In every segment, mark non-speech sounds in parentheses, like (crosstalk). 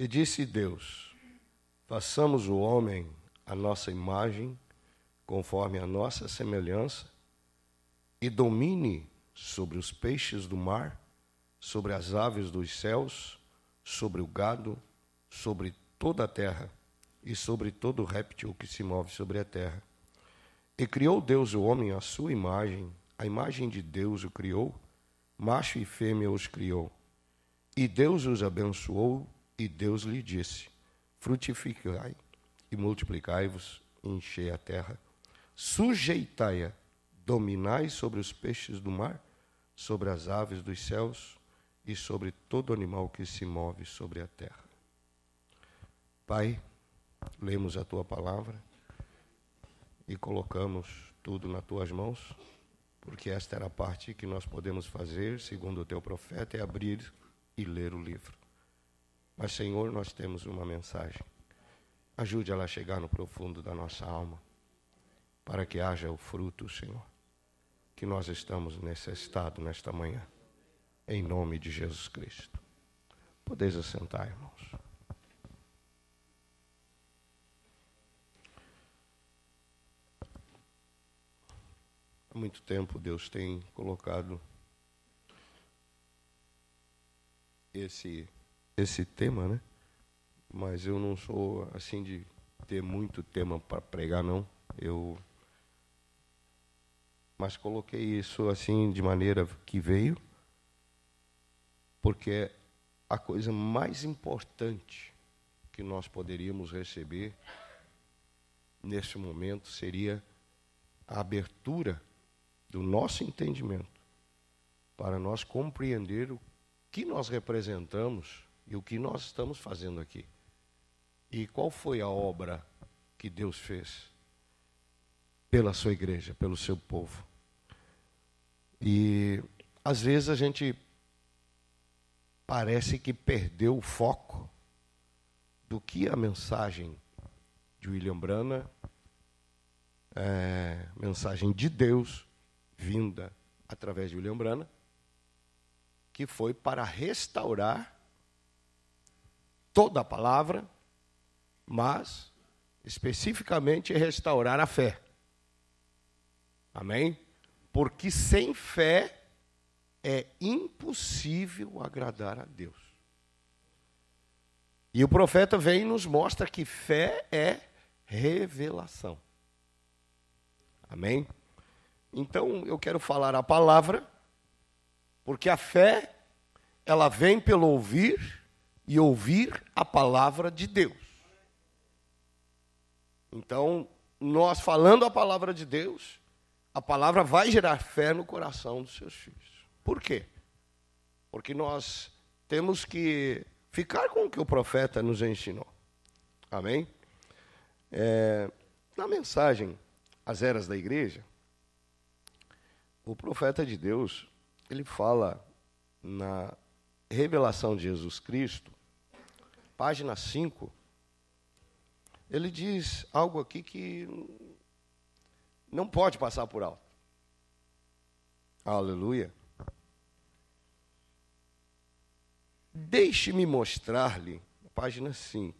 E disse Deus: Façamos o homem a nossa imagem, conforme a nossa semelhança, e domine sobre os peixes do mar, sobre as aves dos céus, sobre o gado, sobre toda a terra e sobre todo réptil que se move sobre a terra. E criou Deus o homem à sua imagem, a imagem de Deus o criou, macho e fêmea os criou. E Deus os abençoou e Deus lhe disse: Frutificai e multiplicai-vos, enchei a terra, sujeitai-a, dominai sobre os peixes do mar, sobre as aves dos céus e sobre todo animal que se move sobre a terra. Pai, lemos a tua palavra e colocamos tudo nas tuas mãos, porque esta era a parte que nós podemos fazer, segundo o teu profeta, é abrir e ler o livro. Mas, Senhor, nós temos uma mensagem. Ajude ela a chegar no profundo da nossa alma, para que haja o fruto, Senhor, que nós estamos necessitados nesta manhã. Em nome de Jesus Cristo. Podeis assentar, irmãos. Há muito tempo Deus tem colocado esse esse tema, né? Mas eu não sou assim de ter muito tema para pregar, não. Eu mas coloquei isso assim de maneira que veio, porque é a coisa mais importante que nós poderíamos receber neste momento seria a abertura do nosso entendimento para nós compreender o que nós representamos e o que nós estamos fazendo aqui. E qual foi a obra que Deus fez pela sua igreja, pelo seu povo? E às vezes a gente parece que perdeu o foco do que a mensagem de William Brana, é, mensagem de Deus vinda através de William Brana, que foi para restaurar toda a palavra, mas especificamente restaurar a fé. Amém? Porque sem fé é impossível agradar a Deus. E o profeta vem e nos mostra que fé é revelação. Amém? Então eu quero falar a palavra, porque a fé ela vem pelo ouvir e ouvir a palavra de Deus. Então, nós falando a palavra de Deus, a palavra vai gerar fé no coração dos seus filhos. Por quê? Porque nós temos que ficar com o que o profeta nos ensinou. Amém? É, na mensagem As Eras da Igreja, o profeta de Deus, ele fala na revelação de Jesus Cristo página 5, ele diz algo aqui que não pode passar por alto. Aleluia. Deixe-me mostrar-lhe, página 5,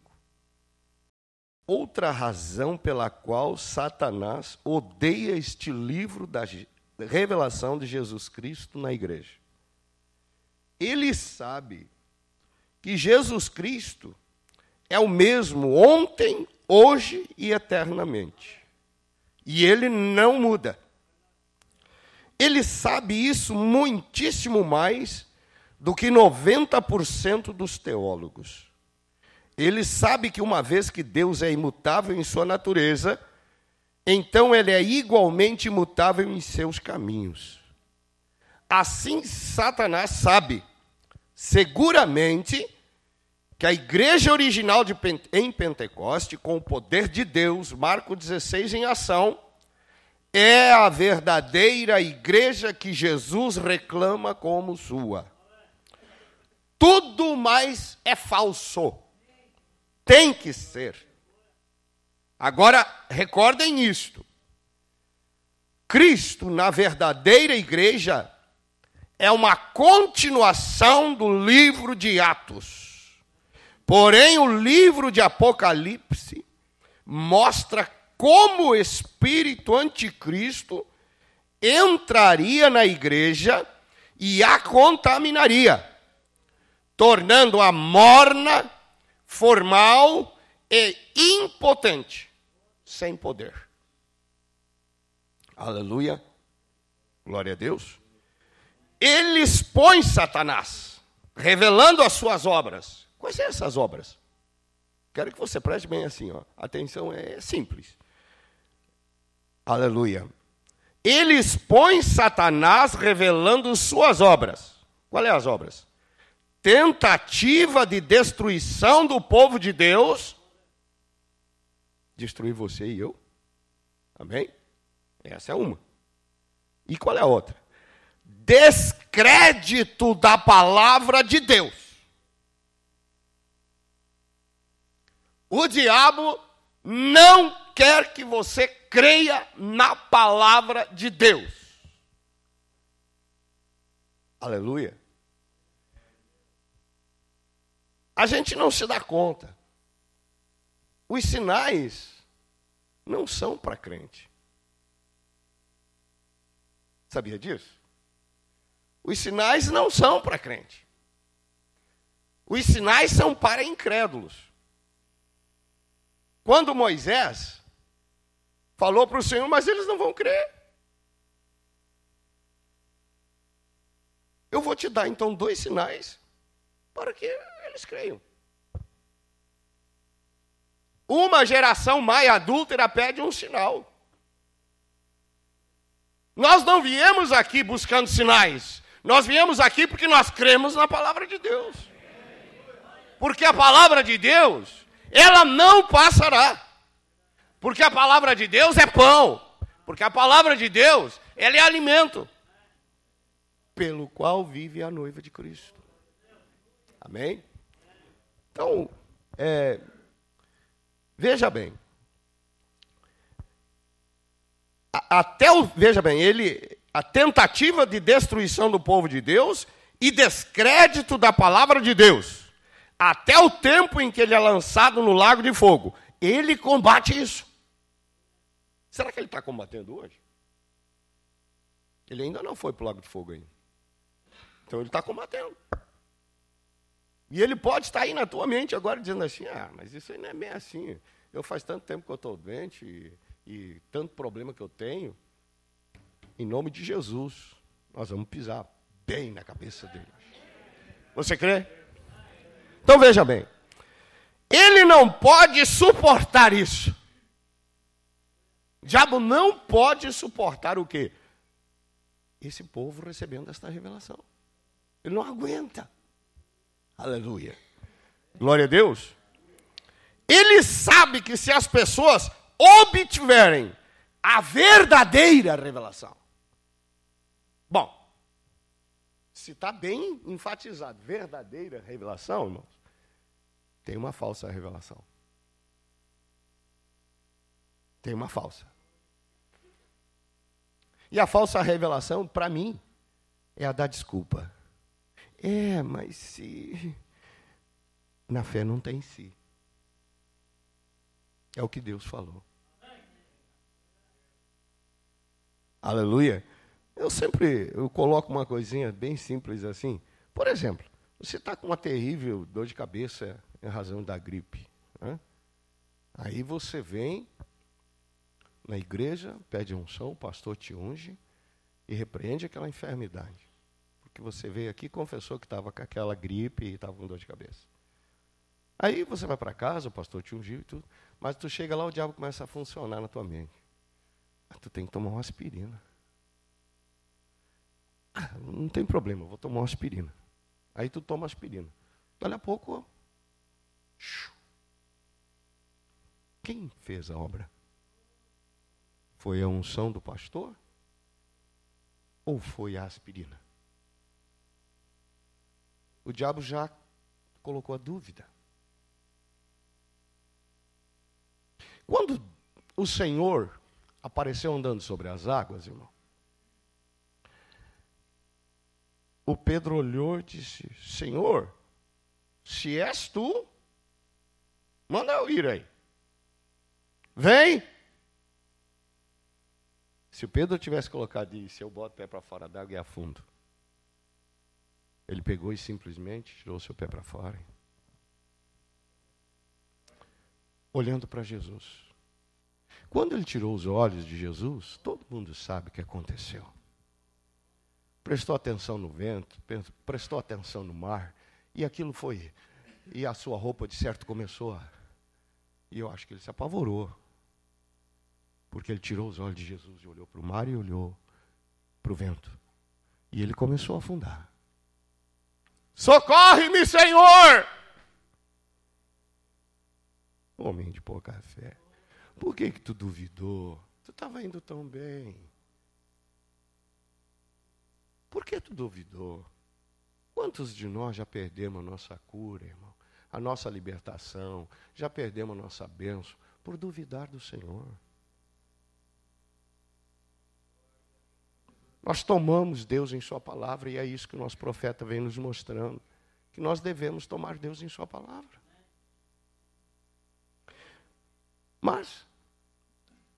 outra razão pela qual Satanás odeia este livro da revelação de Jesus Cristo na igreja. Ele sabe que Jesus Cristo é o mesmo ontem, hoje e eternamente. E ele não muda. Ele sabe isso muitíssimo mais do que 90% dos teólogos. Ele sabe que uma vez que Deus é imutável em sua natureza, então ele é igualmente imutável em seus caminhos. Assim, Satanás sabe Seguramente que a igreja original de, em Pentecoste, com o poder de Deus, Marco 16 em ação, é a verdadeira igreja que Jesus reclama como sua. Tudo mais é falso. Tem que ser. Agora, recordem isto. Cristo, na verdadeira igreja, é uma continuação do livro de Atos. Porém, o livro de Apocalipse mostra como o espírito anticristo entraria na igreja e a contaminaria, tornando-a morna, formal e impotente, sem poder. Aleluia. Glória a Deus ele expõe Satanás, revelando as suas obras. Quais são essas obras? Quero que você preste bem assim, ó. Atenção é simples. Aleluia. Ele expõe Satanás revelando suas obras. Qual é as obras? Tentativa de destruição do povo de Deus. Destruir você e eu. Amém? Essa é uma. E qual é a outra? descrédito da palavra de Deus. O diabo não quer que você creia na palavra de Deus. Aleluia. A gente não se dá conta. Os sinais não são para crente. Sabia disso? Os sinais não são para crente. Os sinais são para incrédulos. Quando Moisés falou para o Senhor, mas eles não vão crer. Eu vou te dar então dois sinais para que eles creiam. Uma geração mais adúltera pede um sinal. Nós não viemos aqui buscando sinais, nós viemos aqui porque nós cremos na palavra de Deus. Porque a palavra de Deus, ela não passará. Porque a palavra de Deus é pão. Porque a palavra de Deus, ela é alimento. Pelo qual vive a noiva de Cristo. Amém? Então, é, veja bem. Até o. Veja bem, ele, a tentativa de destruição do povo de Deus e descrédito da palavra de Deus, até o tempo em que ele é lançado no lago de fogo. Ele combate isso. Será que ele está combatendo hoje? Ele ainda não foi para o lago de fogo ainda. Então ele está combatendo. E ele pode estar aí na tua mente agora dizendo assim: ah, mas isso aí não é bem assim. Eu faz tanto tempo que eu estou doente e, e tanto problema que eu tenho. Em nome de Jesus, nós vamos pisar bem na cabeça dele. Você crê? Então veja bem. Ele não pode suportar isso. O diabo não pode suportar o quê? Esse povo recebendo esta revelação. Ele não aguenta. Aleluia. Glória a Deus. Ele sabe que se as pessoas obtiverem a verdadeira revelação, Bom, se está bem enfatizado, verdadeira revelação, irmãos, tem uma falsa revelação. Tem uma falsa. E a falsa revelação, para mim, é a da desculpa. É, mas se. Na fé não tem si. É o que Deus falou. Aleluia. Eu sempre eu coloco uma coisinha bem simples assim. Por exemplo, você está com uma terrível dor de cabeça em razão da gripe. Né? Aí você vem na igreja, pede unção, o pastor te unge e repreende aquela enfermidade. Porque você veio aqui e confessou que estava com aquela gripe e estava com dor de cabeça. Aí você vai para casa, o pastor te ungiu e tudo, mas tu chega lá, o diabo começa a funcionar na tua mente. Ah, tu tem que tomar uma aspirina. Ah, não tem problema, vou tomar uma aspirina. Aí tu toma aspirina. Dali a pouco. Quem fez a obra? Foi a unção do pastor? Ou foi a aspirina? O diabo já colocou a dúvida. Quando o Senhor apareceu andando sobre as águas, irmão, O Pedro olhou e disse: Senhor, se és tu, manda eu ir aí. Vem! Se o Pedro tivesse colocado isso, eu boto o pé para fora d'água e afundo. Ele pegou e simplesmente tirou seu pé para fora. Olhando para Jesus. Quando ele tirou os olhos de Jesus, todo mundo sabe o que aconteceu prestou atenção no vento, prestou atenção no mar, e aquilo foi. E a sua roupa, de certo, começou a. E eu acho que ele se apavorou, porque ele tirou os olhos de Jesus e olhou para o mar e olhou para o vento. E ele começou a afundar. Socorre-me, Senhor! Homem de pouca fé, por que, que tu duvidou? Tu estava indo tão bem. Por que tu duvidou? Quantos de nós já perdemos a nossa cura, irmão? A nossa libertação, já perdemos a nossa bênção por duvidar do Senhor. Nós tomamos Deus em Sua palavra e é isso que o nosso profeta vem nos mostrando: que nós devemos tomar Deus em Sua palavra. Mas,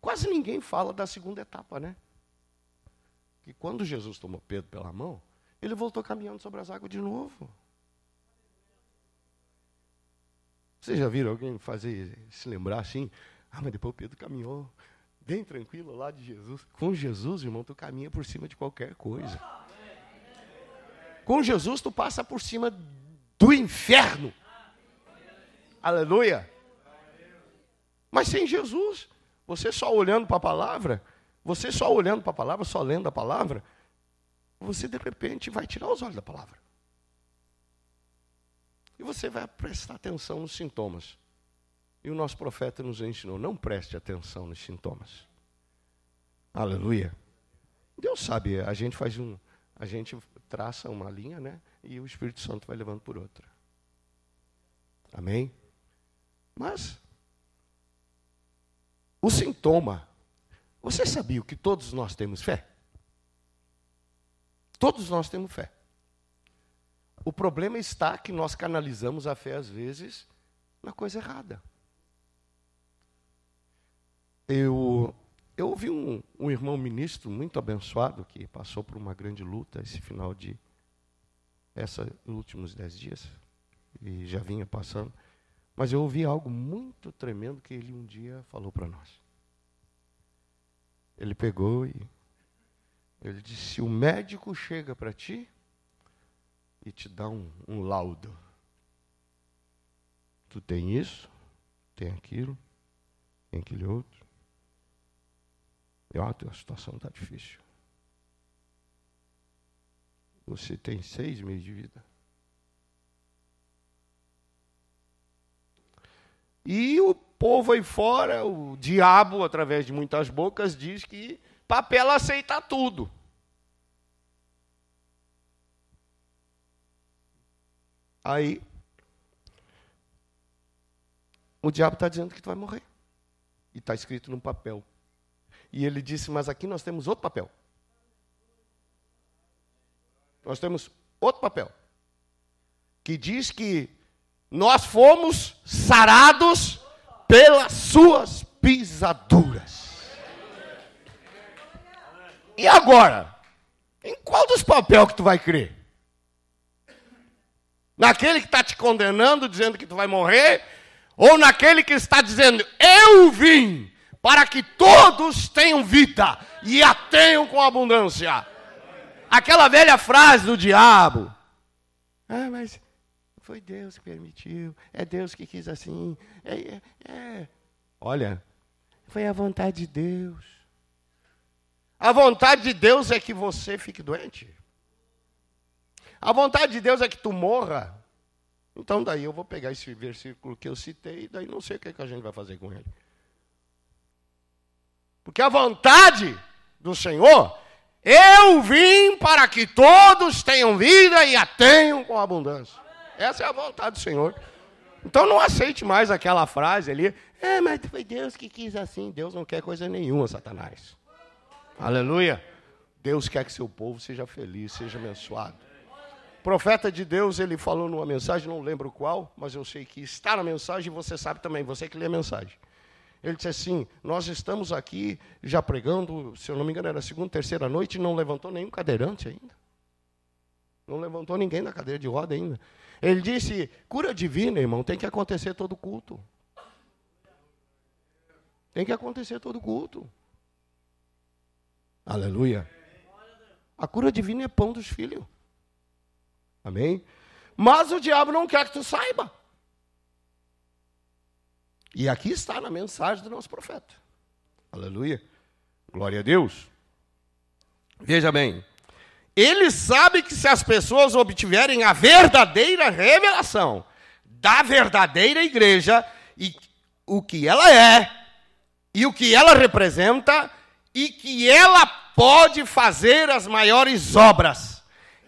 quase ninguém fala da segunda etapa, né? que quando Jesus tomou Pedro pela mão, ele voltou caminhando sobre as águas de novo. Vocês já viram alguém fazer, se lembrar assim? Ah, mas depois Pedro caminhou bem tranquilo lá de Jesus. Com Jesus, irmão, tu caminha por cima de qualquer coisa. Com Jesus, tu passa por cima do inferno. Aleluia. Mas sem Jesus, você só olhando para a palavra, você só olhando para a palavra, só lendo a palavra, você de repente vai tirar os olhos da palavra. E você vai prestar atenção nos sintomas. E o nosso profeta nos ensinou: não preste atenção nos sintomas. Aleluia. Deus sabe, a gente faz um, a gente traça uma linha, né? E o Espírito Santo vai levando por outra. Amém? Mas o sintoma você sabia que todos nós temos fé? Todos nós temos fé. O problema está que nós canalizamos a fé, às vezes, na coisa errada. Eu, eu ouvi um, um irmão ministro muito abençoado que passou por uma grande luta esse final de. Essa, últimos dez dias, e já vinha passando, mas eu ouvi algo muito tremendo que ele um dia falou para nós. Ele pegou e ele disse: O médico chega para ti e te dá um, um laudo. Tu tem isso, tem aquilo, tem aquele outro. E ó, a situação está difícil. Você tem seis meses de vida. E o povo aí fora, o diabo, através de muitas bocas, diz que papel aceita tudo. Aí, o diabo está dizendo que tu vai morrer. E está escrito num papel. E ele disse: Mas aqui nós temos outro papel. Nós temos outro papel. Que diz que nós fomos sarados pelas suas pisaduras. E agora? Em qual dos papéis que tu vai crer? Naquele que está te condenando, dizendo que tu vai morrer, ou naquele que está dizendo, eu vim para que todos tenham vida e a tenham com abundância. Aquela velha frase do diabo. Ah, mas foi Deus que permitiu, é Deus que quis assim. É, é, é. Olha, foi a vontade de Deus. A vontade de Deus é que você fique doente. A vontade de Deus é que tu morra. Então, daí eu vou pegar esse versículo que eu citei, e daí não sei o que, é que a gente vai fazer com ele. Porque a vontade do Senhor, eu vim para que todos tenham vida e a tenham com abundância. Essa é a vontade do Senhor. Então não aceite mais aquela frase ali. É, mas foi Deus que quis assim. Deus não quer coisa nenhuma, Satanás. Aleluia. Deus quer que seu povo seja feliz, seja abençoado. O profeta de Deus, ele falou numa mensagem, não lembro qual, mas eu sei que está na mensagem e você sabe também, você que lê a mensagem. Ele disse assim: Nós estamos aqui já pregando, se eu não me engano, era segunda, terceira noite, e não levantou nenhum cadeirante ainda. Não levantou ninguém da cadeira de roda ainda. Ele disse: cura divina, irmão, tem que acontecer todo culto. Tem que acontecer todo culto. Aleluia. A cura divina é pão dos filhos. Amém? Mas o diabo não quer que tu saiba. E aqui está na mensagem do nosso profeta. Aleluia. Glória a Deus. Veja bem. Ele sabe que se as pessoas obtiverem a verdadeira revelação da verdadeira igreja e o que ela é e o que ela representa e que ela pode fazer as maiores obras.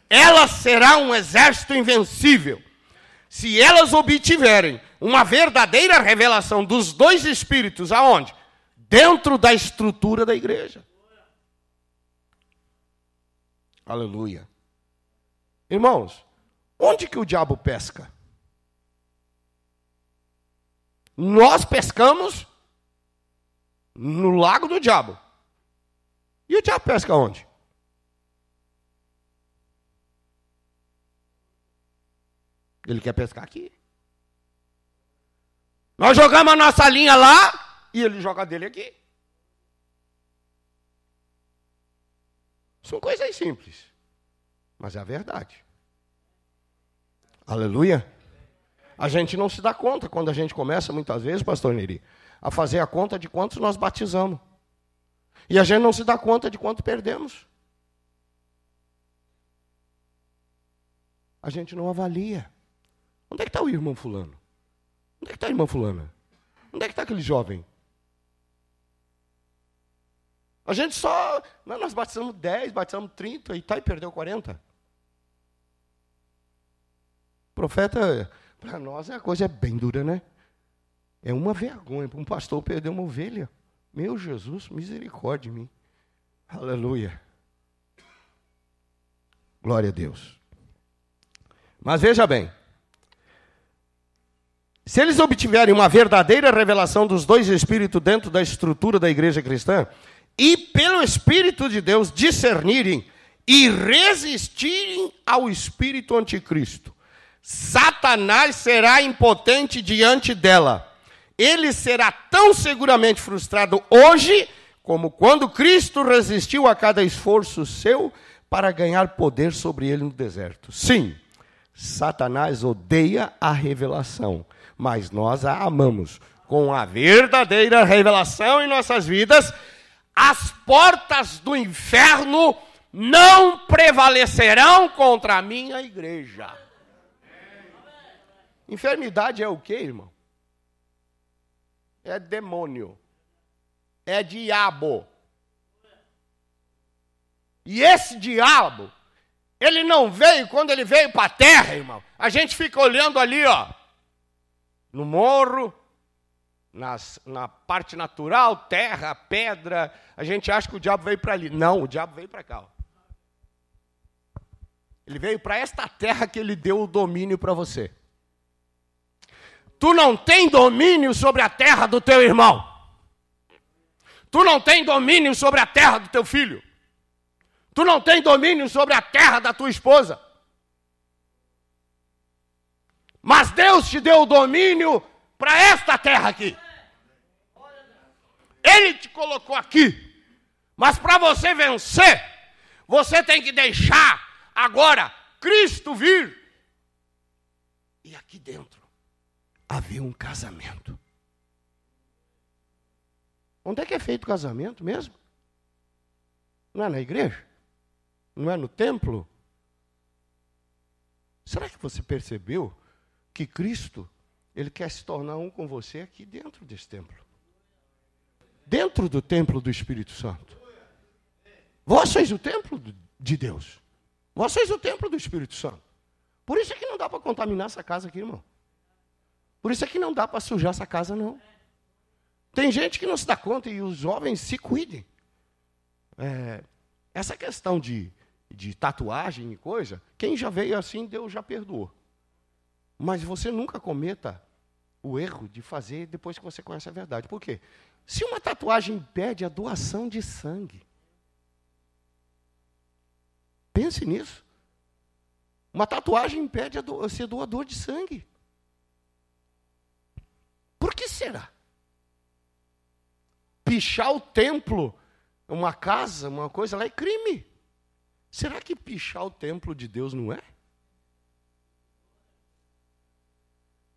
Ela será um exército invencível. Se elas obtiverem uma verdadeira revelação dos dois espíritos aonde? Dentro da estrutura da igreja. Aleluia. Irmãos, onde que o diabo pesca? Nós pescamos no lago do diabo. E o diabo pesca onde? Ele quer pescar aqui. Nós jogamos a nossa linha lá e ele joga dele aqui. São coisas simples, mas é a verdade. Aleluia? A gente não se dá conta quando a gente começa, muitas vezes, pastor Neri, a fazer a conta de quantos nós batizamos. E a gente não se dá conta de quanto perdemos. A gente não avalia. Onde é que está o irmão fulano? Onde é que está a irmã fulana? Onde é que está aquele jovem? A gente só. Né, nós batizamos 10, batizamos 30 e tá, e perdeu 40. Profeta, para nós a coisa é bem dura, né? É uma vergonha. para Um pastor perder uma ovelha. Meu Jesus, misericórdia de mim. Aleluia. Glória a Deus. Mas veja bem. Se eles obtiverem uma verdadeira revelação dos dois espíritos dentro da estrutura da igreja cristã, e pelo Espírito de Deus discernirem e resistirem ao espírito anticristo. Satanás será impotente diante dela. Ele será tão seguramente frustrado hoje como quando Cristo resistiu a cada esforço seu para ganhar poder sobre ele no deserto. Sim, Satanás odeia a revelação, mas nós a amamos. Com a verdadeira revelação em nossas vidas, as portas do inferno não prevalecerão contra a minha igreja. Enfermidade é o que, irmão? É demônio. É diabo. E esse diabo, ele não veio quando ele veio para a terra, irmão. A gente fica olhando ali, ó, no morro, nas, na parte natural, terra, pedra. A gente acha que o diabo veio para ali. Não, o diabo veio para cá. Ó. Ele veio para esta terra que ele deu o domínio para você. Tu não tem domínio sobre a terra do teu irmão. Tu não tem domínio sobre a terra do teu filho. Tu não tem domínio sobre a terra da tua esposa. Mas Deus te deu o domínio para esta terra aqui. Ele te colocou aqui. Mas para você vencer, você tem que deixar agora Cristo vir. E aqui dentro havia um casamento. Onde é que é feito o casamento mesmo? Não é na igreja? Não é no templo? Será que você percebeu que Cristo, ele quer se tornar um com você aqui dentro desse templo? dentro do templo do Espírito Santo. Vós sois o templo de Deus. Vós sois o templo do Espírito Santo. Por isso é que não dá para contaminar essa casa aqui, irmão. Por isso é que não dá para sujar essa casa, não. Tem gente que não se dá conta e os jovens se cuidem. É, essa questão de, de tatuagem e coisa, quem já veio assim, Deus já perdoou. Mas você nunca cometa o erro de fazer depois que você conhece a verdade. Por quê? Se uma tatuagem impede a doação de sangue, pense nisso. Uma tatuagem impede a do, ser doador de sangue. Por que será? Pichar o templo, uma casa, uma coisa lá é crime. Será que pichar o templo de Deus não é?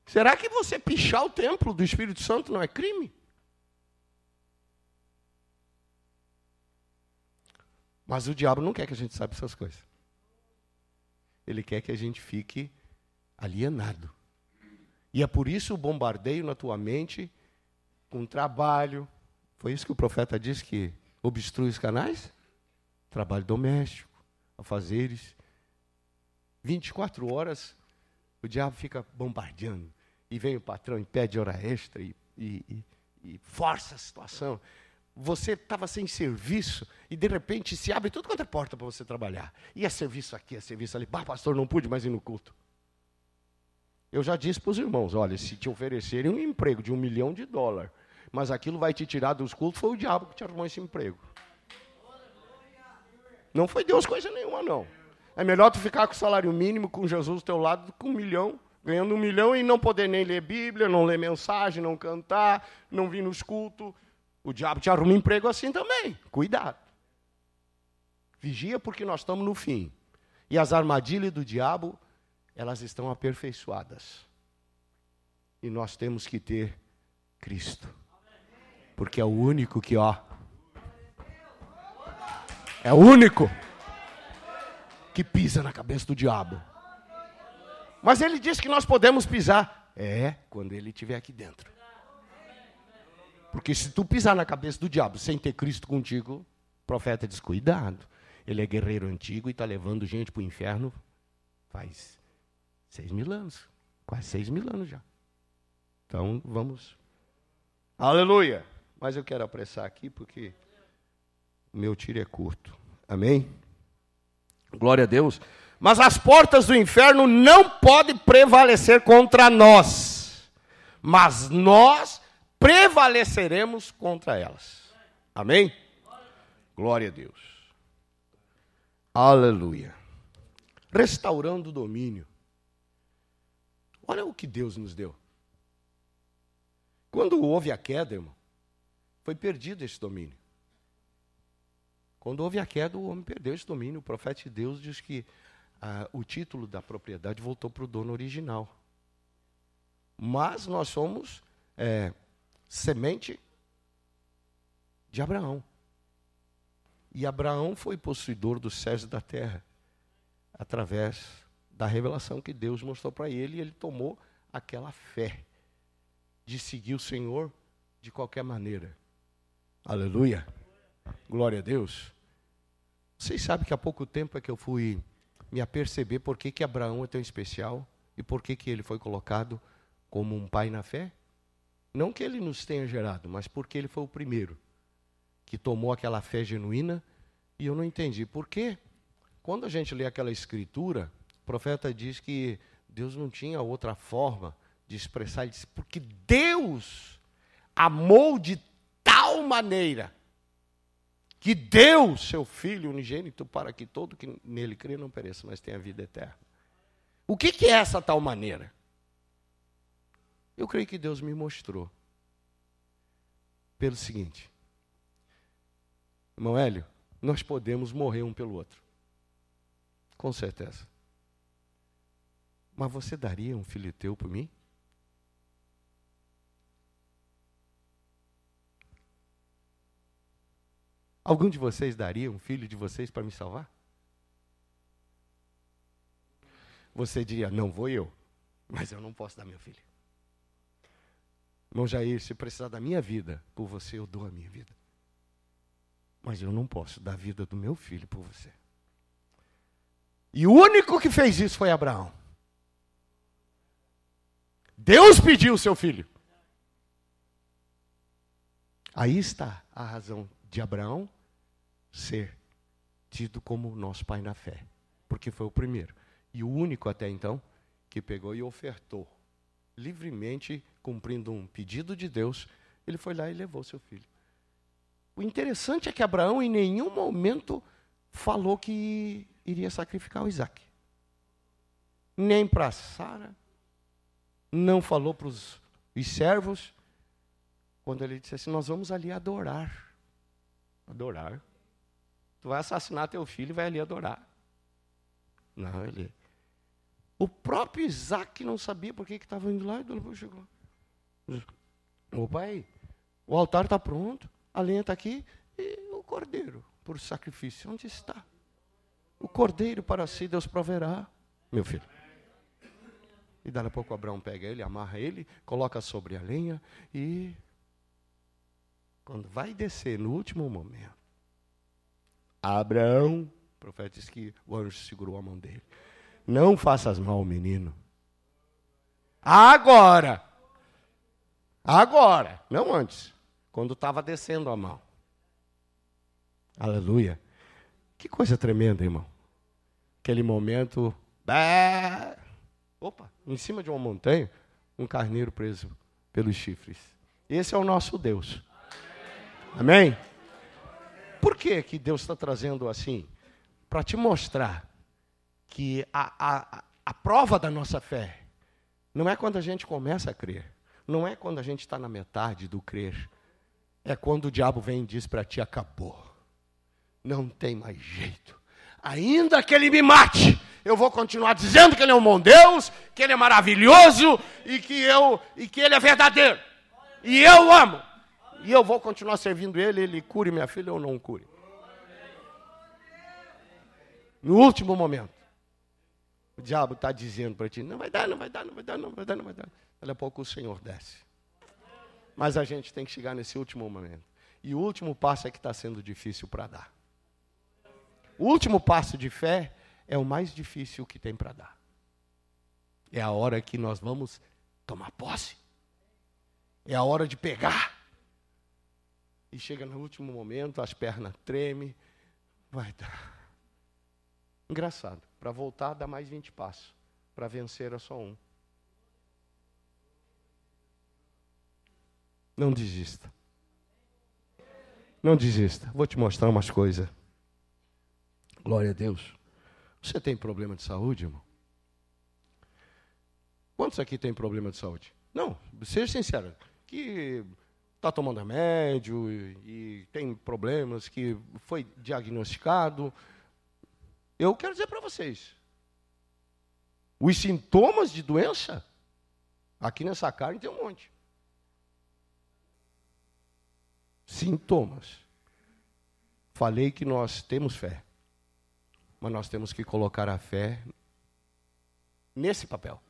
Será que você pichar o templo do Espírito Santo não é crime? Mas o diabo não quer que a gente saiba essas coisas. Ele quer que a gente fique alienado. E é por isso o bombardeio na tua mente com trabalho. Foi isso que o profeta disse que obstrui os canais? Trabalho doméstico, afazeres. 24 horas o diabo fica bombardeando. E vem o patrão e pede hora extra e, e, e, e força a situação você estava sem serviço e de repente se abre tudo quanto é porta para você trabalhar. E é serviço aqui, é serviço ali. Bah, pastor, não pude mais ir no culto. Eu já disse para os irmãos: olha, se te oferecerem um emprego de um milhão de dólar, mas aquilo vai te tirar dos cultos, foi o diabo que te arrumou esse emprego. Não foi Deus coisa nenhuma, não. É melhor tu ficar com o salário mínimo, com Jesus ao teu lado, do que um milhão, ganhando um milhão e não poder nem ler Bíblia, não ler mensagem, não cantar, não vir nos cultos o diabo te arruma emprego assim também. Cuidado. Vigia porque nós estamos no fim. E as armadilhas do diabo, elas estão aperfeiçoadas. E nós temos que ter Cristo. Porque é o único que, ó. É o único que pisa na cabeça do diabo. Mas ele diz que nós podemos pisar. É, quando ele estiver aqui dentro. Porque se tu pisar na cabeça do diabo sem ter Cristo contigo, profeta diz: Ele é guerreiro antigo e está levando gente para o inferno faz seis mil anos. Quase seis mil anos já. Então, vamos. Aleluia! Mas eu quero apressar aqui porque o meu tiro é curto. Amém? Glória a Deus. Mas as portas do inferno não podem prevalecer contra nós. Mas nós prevaleceremos contra elas. Amém? Glória a Deus. Aleluia. Restaurando o domínio. Olha o que Deus nos deu. Quando houve a queda, irmão, foi perdido esse domínio. Quando houve a queda, o homem perdeu esse domínio. O profeta de Deus diz que ah, o título da propriedade voltou para o dono original. Mas nós somos é, semente de Abraão. E Abraão foi possuidor dos céus e da terra através da revelação que Deus mostrou para ele, e ele tomou aquela fé de seguir o Senhor de qualquer maneira. Aleluia. Glória a Deus. Vocês sabem que há pouco tempo é que eu fui me aperceber por que, que Abraão é tão especial e por que, que ele foi colocado como um pai na fé? Não que ele nos tenha gerado, mas porque ele foi o primeiro que tomou aquela fé genuína e eu não entendi por quê. Quando a gente lê aquela escritura, o profeta diz que Deus não tinha outra forma de expressar, ele disse, porque Deus amou de tal maneira que deu seu filho unigênito para que todo que nele crê não pereça, mas tenha vida eterna. O que, que é essa tal maneira? Eu creio que Deus me mostrou. Pelo seguinte, irmão Hélio, nós podemos morrer um pelo outro. Com certeza. Mas você daria um filho teu por mim? Algum de vocês daria um filho de vocês para me salvar? Você diria, não vou eu, mas eu não posso dar meu filho. Irmão Jair, se precisar da minha vida, por você eu dou a minha vida. Mas eu não posso dar a vida do meu filho por você. E o único que fez isso foi Abraão. Deus pediu o seu filho. Aí está a razão de Abraão ser tido como nosso pai na fé, porque foi o primeiro e o único até então que pegou e ofertou livremente cumprindo um pedido de Deus, ele foi lá e levou seu filho. O interessante é que Abraão em nenhum momento falou que iria sacrificar o Isaac. Nem para Sara, não falou para os servos, quando ele disse assim: Nós vamos ali adorar. Adorar. Tu vai assassinar teu filho e vai ali adorar. Não, ele. O próprio Isaac não sabia por que estava indo lá e do chegou. O pai, o altar está pronto, a lenha está aqui, e o cordeiro por sacrifício, onde está? O cordeiro para si Deus proverá, meu filho. E dali a pouco Abraão pega ele, amarra ele, coloca sobre a lenha e. Quando vai descer no último momento, Abraão, o profeta diz que o anjo segurou a mão dele. Não faças mal menino. Agora, Agora, não antes, quando estava descendo a mão. Aleluia. Que coisa tremenda, irmão. Aquele momento. Bah, opa, em cima de uma montanha, um carneiro preso pelos chifres. Esse é o nosso Deus. Amém? Por que, que Deus está trazendo assim? Para te mostrar que a, a, a prova da nossa fé não é quando a gente começa a crer, não é quando a gente está na metade do crer, é quando o diabo vem e diz para ti: acabou, não tem mais jeito. Ainda que ele me mate, eu vou continuar dizendo que ele é um bom Deus, que ele é maravilhoso e que eu e que ele é verdadeiro. E eu amo. E eu vou continuar servindo ele, ele cure minha filha ou não cure. No último momento. O diabo está dizendo para ti: não vai dar, não vai dar, não vai dar, não vai dar, não vai dar. Daqui a pouco o Senhor desce. Mas a gente tem que chegar nesse último momento. E o último passo é que está sendo difícil para dar. O último passo de fé é o mais difícil que tem para dar. É a hora que nós vamos tomar posse. É a hora de pegar. E chega no último momento, as pernas tremem. Vai dar. Engraçado. Para voltar, dá mais 20 passos. Para vencer, é só um. Não desista. Não desista. Vou te mostrar umas coisas. Glória a Deus. Você tem problema de saúde, irmão? Quantos aqui tem problema de saúde? Não, seja sincero. Que está tomando remédio e, e tem problemas que foi diagnosticado eu quero dizer para vocês: os sintomas de doença, aqui nessa carne tem um monte. Sintomas. Falei que nós temos fé, mas nós temos que colocar a fé nesse papel.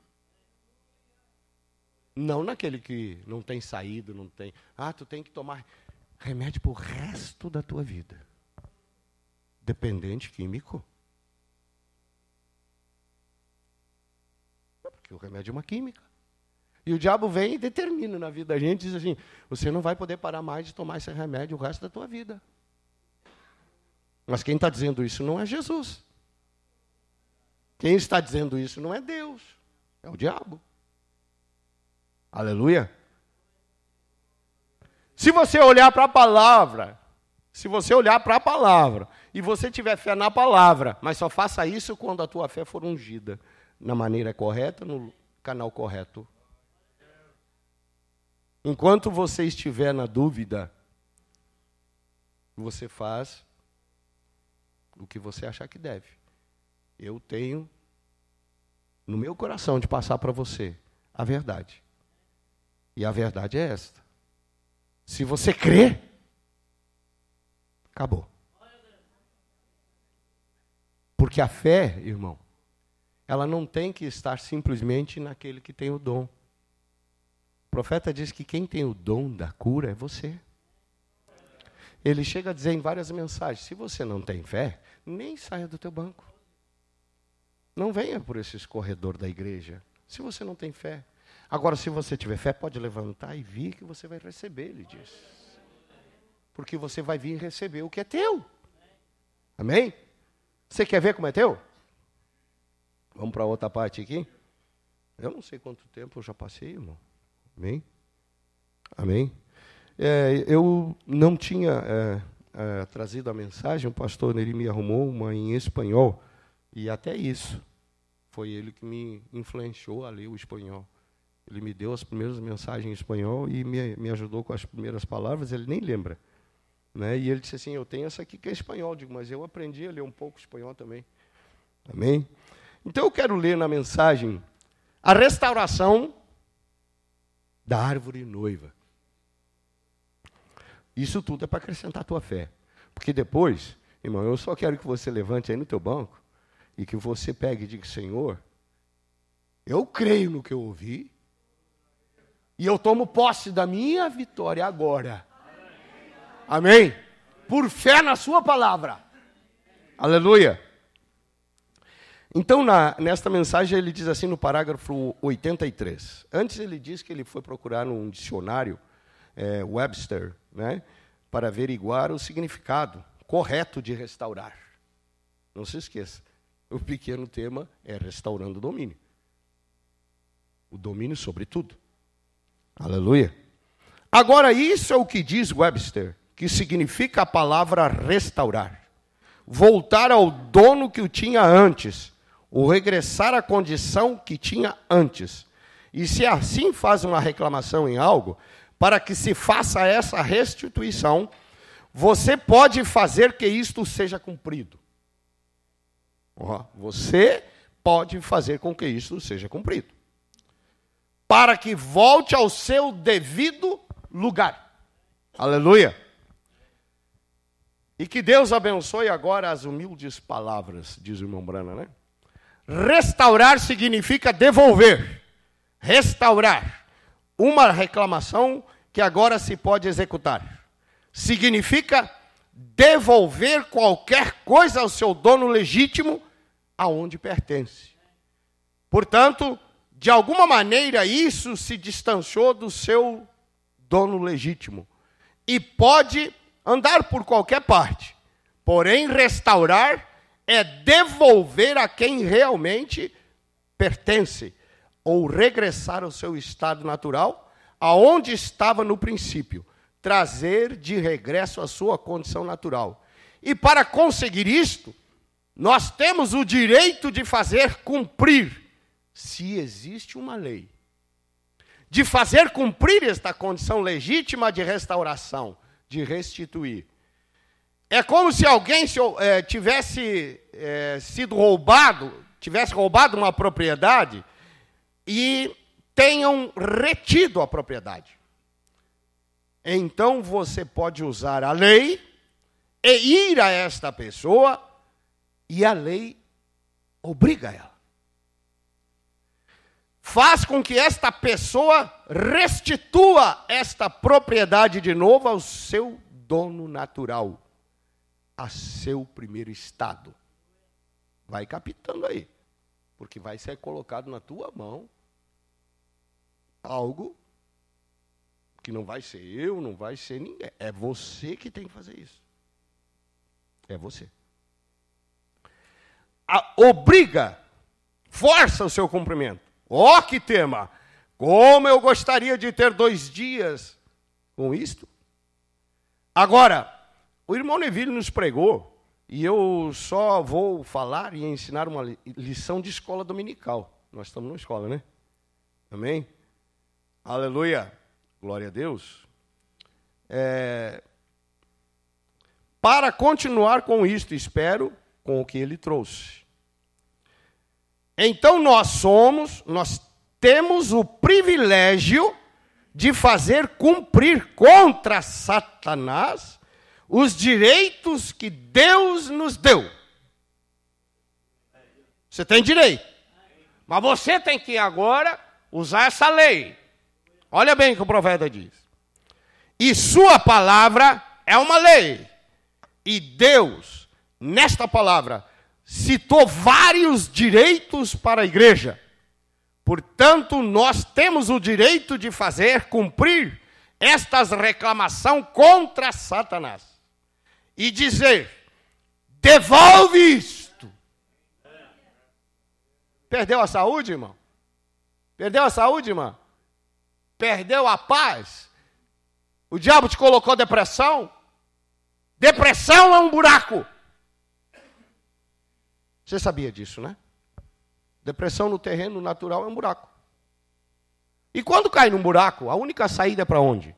Não naquele que não tem saída, não tem. Ah, tu tem que tomar remédio para o resto da tua vida. Dependente químico. que o remédio é uma química. E o diabo vem e determina na vida da gente, diz assim: você não vai poder parar mais de tomar esse remédio o resto da tua vida. Mas quem está dizendo isso não é Jesus. Quem está dizendo isso não é Deus, é o diabo. Aleluia. Se você olhar para a palavra, se você olhar para a palavra e você tiver fé na palavra, mas só faça isso quando a tua fé for ungida na maneira correta, no canal correto. Enquanto você estiver na dúvida, você faz o que você achar que deve. Eu tenho no meu coração de passar para você a verdade. E a verdade é esta. Se você crê, acabou. Porque a fé, irmão, ela não tem que estar simplesmente naquele que tem o dom. O profeta diz que quem tem o dom da cura é você. Ele chega a dizer em várias mensagens: se você não tem fé, nem saia do teu banco. Não venha por esses corredor da igreja, se você não tem fé. Agora, se você tiver fé, pode levantar e vir que você vai receber, ele diz. Porque você vai vir receber o que é teu. Amém? Você quer ver como é teu? Vamos para outra parte aqui? Eu não sei quanto tempo eu já passei, irmão. Amém? Amém? É, eu não tinha é, é, trazido a mensagem, o pastor Neri me arrumou uma em espanhol, e até isso foi ele que me influenciou a ler o espanhol. Ele me deu as primeiras mensagens em espanhol e me, me ajudou com as primeiras palavras, ele nem lembra. Né? E ele disse assim: Eu tenho essa aqui que é espanhol. Eu digo, mas eu aprendi a ler um pouco espanhol também. Amém? Então eu quero ler na mensagem a restauração da árvore noiva. Isso tudo é para acrescentar a tua fé. Porque depois, irmão, eu só quero que você levante aí no teu banco e que você pegue e diga, Senhor, eu creio no que eu ouvi e eu tomo posse da minha vitória agora. Amém? Amém? Por fé na sua palavra. Aleluia. Então, na, nesta mensagem, ele diz assim no parágrafo 83. Antes, ele diz que ele foi procurar num dicionário é, Webster né, para averiguar o significado correto de restaurar. Não se esqueça, o pequeno tema é restaurando o domínio. O domínio sobre tudo. Aleluia. Agora, isso é o que diz Webster, que significa a palavra restaurar voltar ao dono que o tinha antes ou regressar à condição que tinha antes. E se assim faz uma reclamação em algo, para que se faça essa restituição, você pode fazer que isto seja cumprido. você pode fazer com que isto seja cumprido. Para que volte ao seu devido lugar. Aleluia. E que Deus abençoe agora as humildes palavras, diz o irmão Brana, né? Restaurar significa devolver, restaurar uma reclamação que agora se pode executar. Significa devolver qualquer coisa ao seu dono legítimo aonde pertence. Portanto, de alguma maneira isso se distanciou do seu dono legítimo e pode andar por qualquer parte. Porém, restaurar é devolver a quem realmente pertence, ou regressar ao seu estado natural, aonde estava no princípio, trazer de regresso a sua condição natural. E para conseguir isto, nós temos o direito de fazer cumprir, se existe uma lei, de fazer cumprir esta condição legítima de restauração, de restituir. É como se alguém se, é, tivesse é, sido roubado, tivesse roubado uma propriedade e tenham retido a propriedade. Então você pode usar a lei e ir a esta pessoa e a lei obriga ela. Faz com que esta pessoa restitua esta propriedade de novo ao seu dono natural a seu primeiro estado. Vai captando aí, porque vai ser colocado na tua mão algo que não vai ser eu, não vai ser ninguém. É você que tem que fazer isso. É você. A, obriga, força o seu cumprimento. Ó oh, que tema! Como eu gostaria de ter dois dias com isto. Agora, o irmão Neville nos pregou, e eu só vou falar e ensinar uma lição de escola dominical. Nós estamos numa escola, né? Amém? Aleluia! Glória a Deus. É... Para continuar com isto, espero, com o que ele trouxe. Então nós somos, nós temos o privilégio de fazer cumprir contra Satanás os direitos que Deus nos deu. Você tem direito. Mas você tem que agora usar essa lei. Olha bem o que o profeta diz. E sua palavra é uma lei. E Deus, nesta palavra, citou vários direitos para a igreja. Portanto, nós temos o direito de fazer cumprir estas reclamação contra Satanás e dizer: devolve isto. Perdeu a saúde, irmão? Perdeu a saúde, irmão? Perdeu a paz? O diabo te colocou depressão? Depressão é um buraco. Você sabia disso, né? Depressão no terreno natural é um buraco. E quando cai num buraco, a única saída é para onde?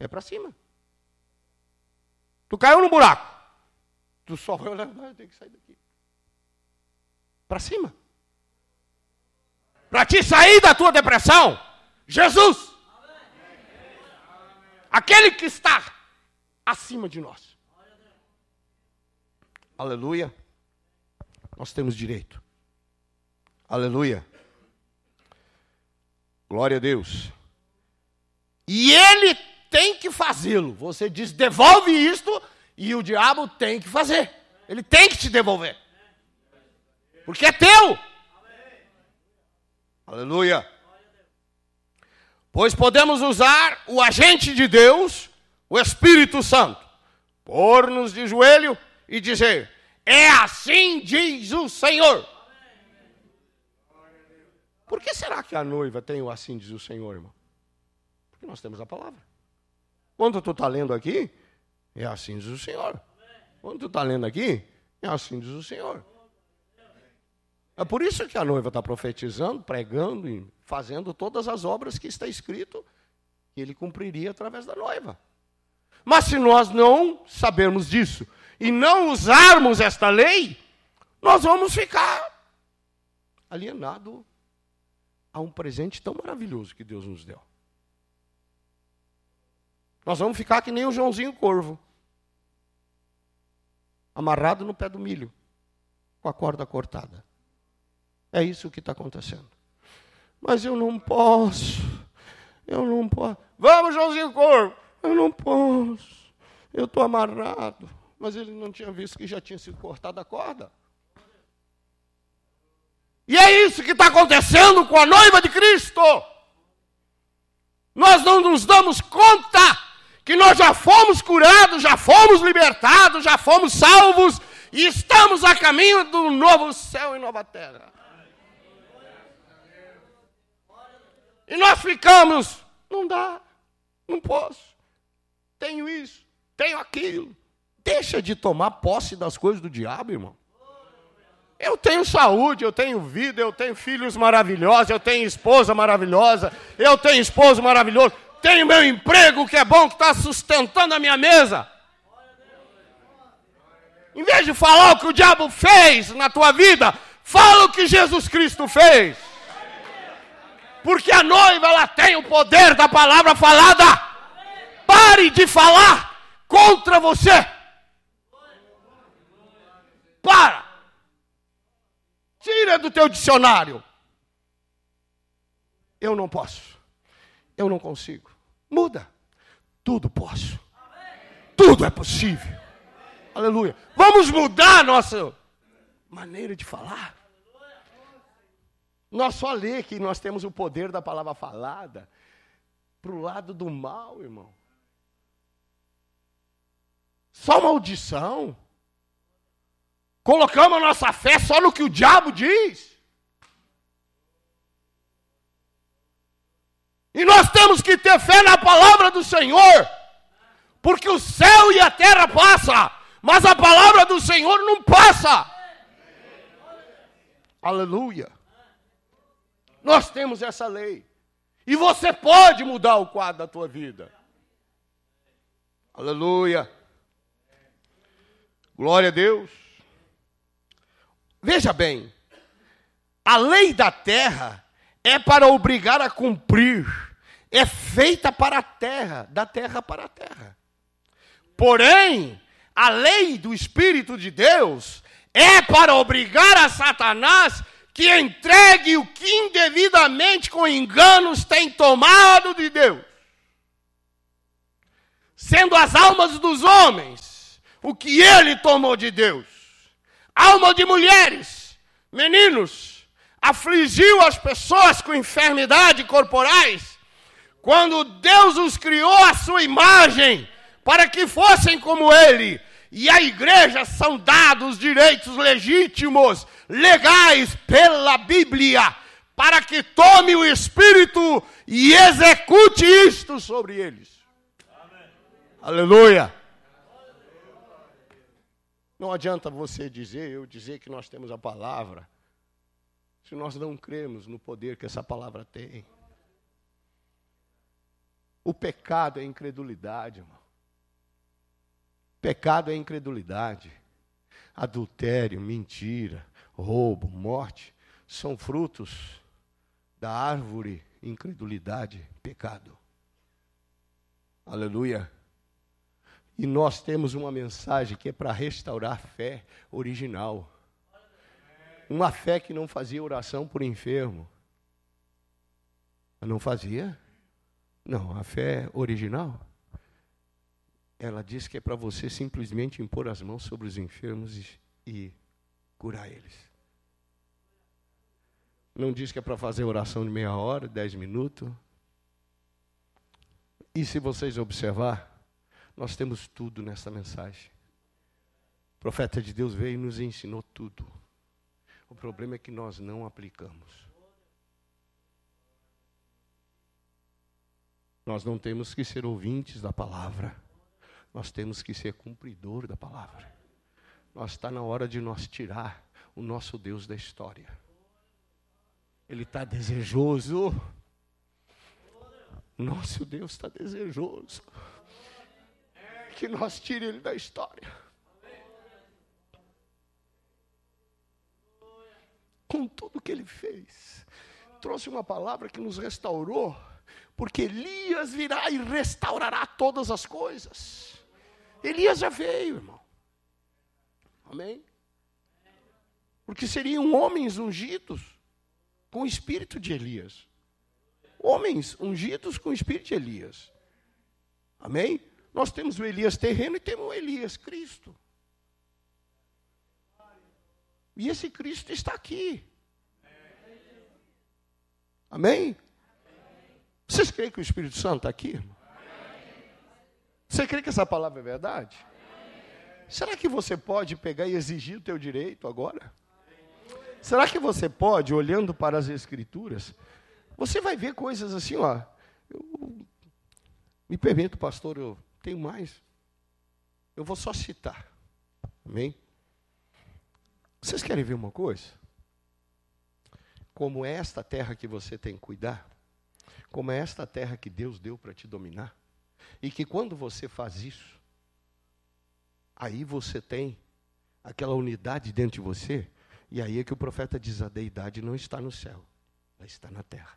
É para cima. Tu caiu no buraco. Tu só vai olhar, eu tenho que sair daqui. Para cima. Para te sair da tua depressão, Jesus. Aquele que está acima de nós. Aleluia. Nós temos direito. Aleluia. Glória a Deus. E ele tem que fazê-lo. Você diz, devolve isto, e o diabo tem que fazer. Ele tem que te devolver. Porque é teu. Aleluia. Pois podemos usar o agente de Deus, o Espírito Santo, pôr-nos de joelho e dizer: É assim diz o Senhor. Por que será que a noiva tem o assim diz o Senhor, irmão? Porque nós temos a palavra. Quando tu está lendo aqui, é assim diz o Senhor. Quando tu está lendo aqui, é assim diz o Senhor. É por isso que a noiva está profetizando, pregando e fazendo todas as obras que está escrito que ele cumpriria através da noiva. Mas se nós não sabermos disso e não usarmos esta lei, nós vamos ficar alienados a um presente tão maravilhoso que Deus nos deu. Nós vamos ficar que nem o Joãozinho Corvo amarrado no pé do milho, com a corda cortada. É isso que está acontecendo. Mas eu não posso, eu não posso. Vamos, Joãozinho Corvo! Eu não posso, eu estou amarrado. Mas ele não tinha visto que já tinha sido cortada a corda. E é isso que está acontecendo com a noiva de Cristo. Nós não nos damos conta que nós já fomos curados, já fomos libertados, já fomos salvos e estamos a caminho do novo céu e nova terra. E nós ficamos, não dá, não posso, tenho isso, tenho aquilo. Deixa de tomar posse das coisas do diabo, irmão. Eu tenho saúde, eu tenho vida, eu tenho filhos maravilhosos, eu tenho esposa maravilhosa, eu tenho esposo maravilhoso tenho meu emprego que é bom, que está sustentando a minha mesa. Em vez de falar o que o diabo fez na tua vida, fala o que Jesus Cristo fez. Porque a noiva ela tem o poder da palavra falada. Pare de falar contra você. Para. Tira do teu dicionário. Eu não posso. Eu não consigo. Muda. Tudo posso. Tudo é possível. Aleluia. Vamos mudar a nossa maneira de falar. Nós só ler que nós temos o poder da palavra falada para o lado do mal, irmão. Só maldição. Colocamos a nossa fé só no que o diabo diz. E nós temos que ter fé na palavra do Senhor, porque o céu e a terra passam, mas a palavra do Senhor não passa. Aleluia. Nós temos essa lei. E você pode mudar o quadro da tua vida. Aleluia. Glória a Deus. Veja bem, a lei da terra é para obrigar a cumprir é feita para a terra, da terra para a terra. Porém, a lei do Espírito de Deus é para obrigar a Satanás que entregue o que indevidamente com enganos tem tomado de Deus, sendo as almas dos homens o que ele tomou de Deus, alma de mulheres, meninos, afligiu as pessoas com enfermidade corporais quando Deus os criou à sua imagem, para que fossem como Ele, e à igreja são dados direitos legítimos, legais pela Bíblia, para que tome o Espírito e execute isto sobre eles. Amém. Aleluia! Não adianta você dizer, eu dizer que nós temos a palavra, se nós não cremos no poder que essa palavra tem. O pecado é incredulidade, irmão. Pecado é incredulidade. Adultério, mentira, roubo, morte são frutos da árvore incredulidade, pecado. Aleluia. E nós temos uma mensagem que é para restaurar a fé original. Uma fé que não fazia oração por enfermo. Não fazia? Não, a fé original, ela diz que é para você simplesmente impor as mãos sobre os enfermos e, e curar eles. Não diz que é para fazer oração de meia hora, dez minutos. E se vocês observar, nós temos tudo nessa mensagem. O profeta de Deus veio e nos ensinou tudo. O problema é que nós não aplicamos. Nós não temos que ser ouvintes da palavra, nós temos que ser cumpridor da palavra. Nós está na hora de nós tirar o nosso Deus da história. Ele está desejoso. Nosso Deus está desejoso que nós tire ele da história. Com tudo que ele fez, trouxe uma palavra que nos restaurou porque Elias virá e restaurará todas as coisas. Elias já veio, irmão. Amém? Porque seriam homens ungidos com o espírito de Elias. Homens ungidos com o espírito de Elias. Amém? Nós temos o Elias terreno e temos o Elias Cristo. E esse Cristo está aqui. Amém? Vocês creem que o Espírito Santo está aqui? Irmão? Você crê que essa palavra é verdade? Será que você pode pegar e exigir o teu direito agora? Será que você pode, olhando para as escrituras, você vai ver coisas assim, ó. Eu, me permito, pastor, eu tenho mais. Eu vou só citar. Amém? Vocês querem ver uma coisa? Como esta terra que você tem que cuidar, como é esta terra que Deus deu para te dominar. E que quando você faz isso, aí você tem aquela unidade dentro de você, e aí é que o profeta diz: a deidade não está no céu, ela está na terra.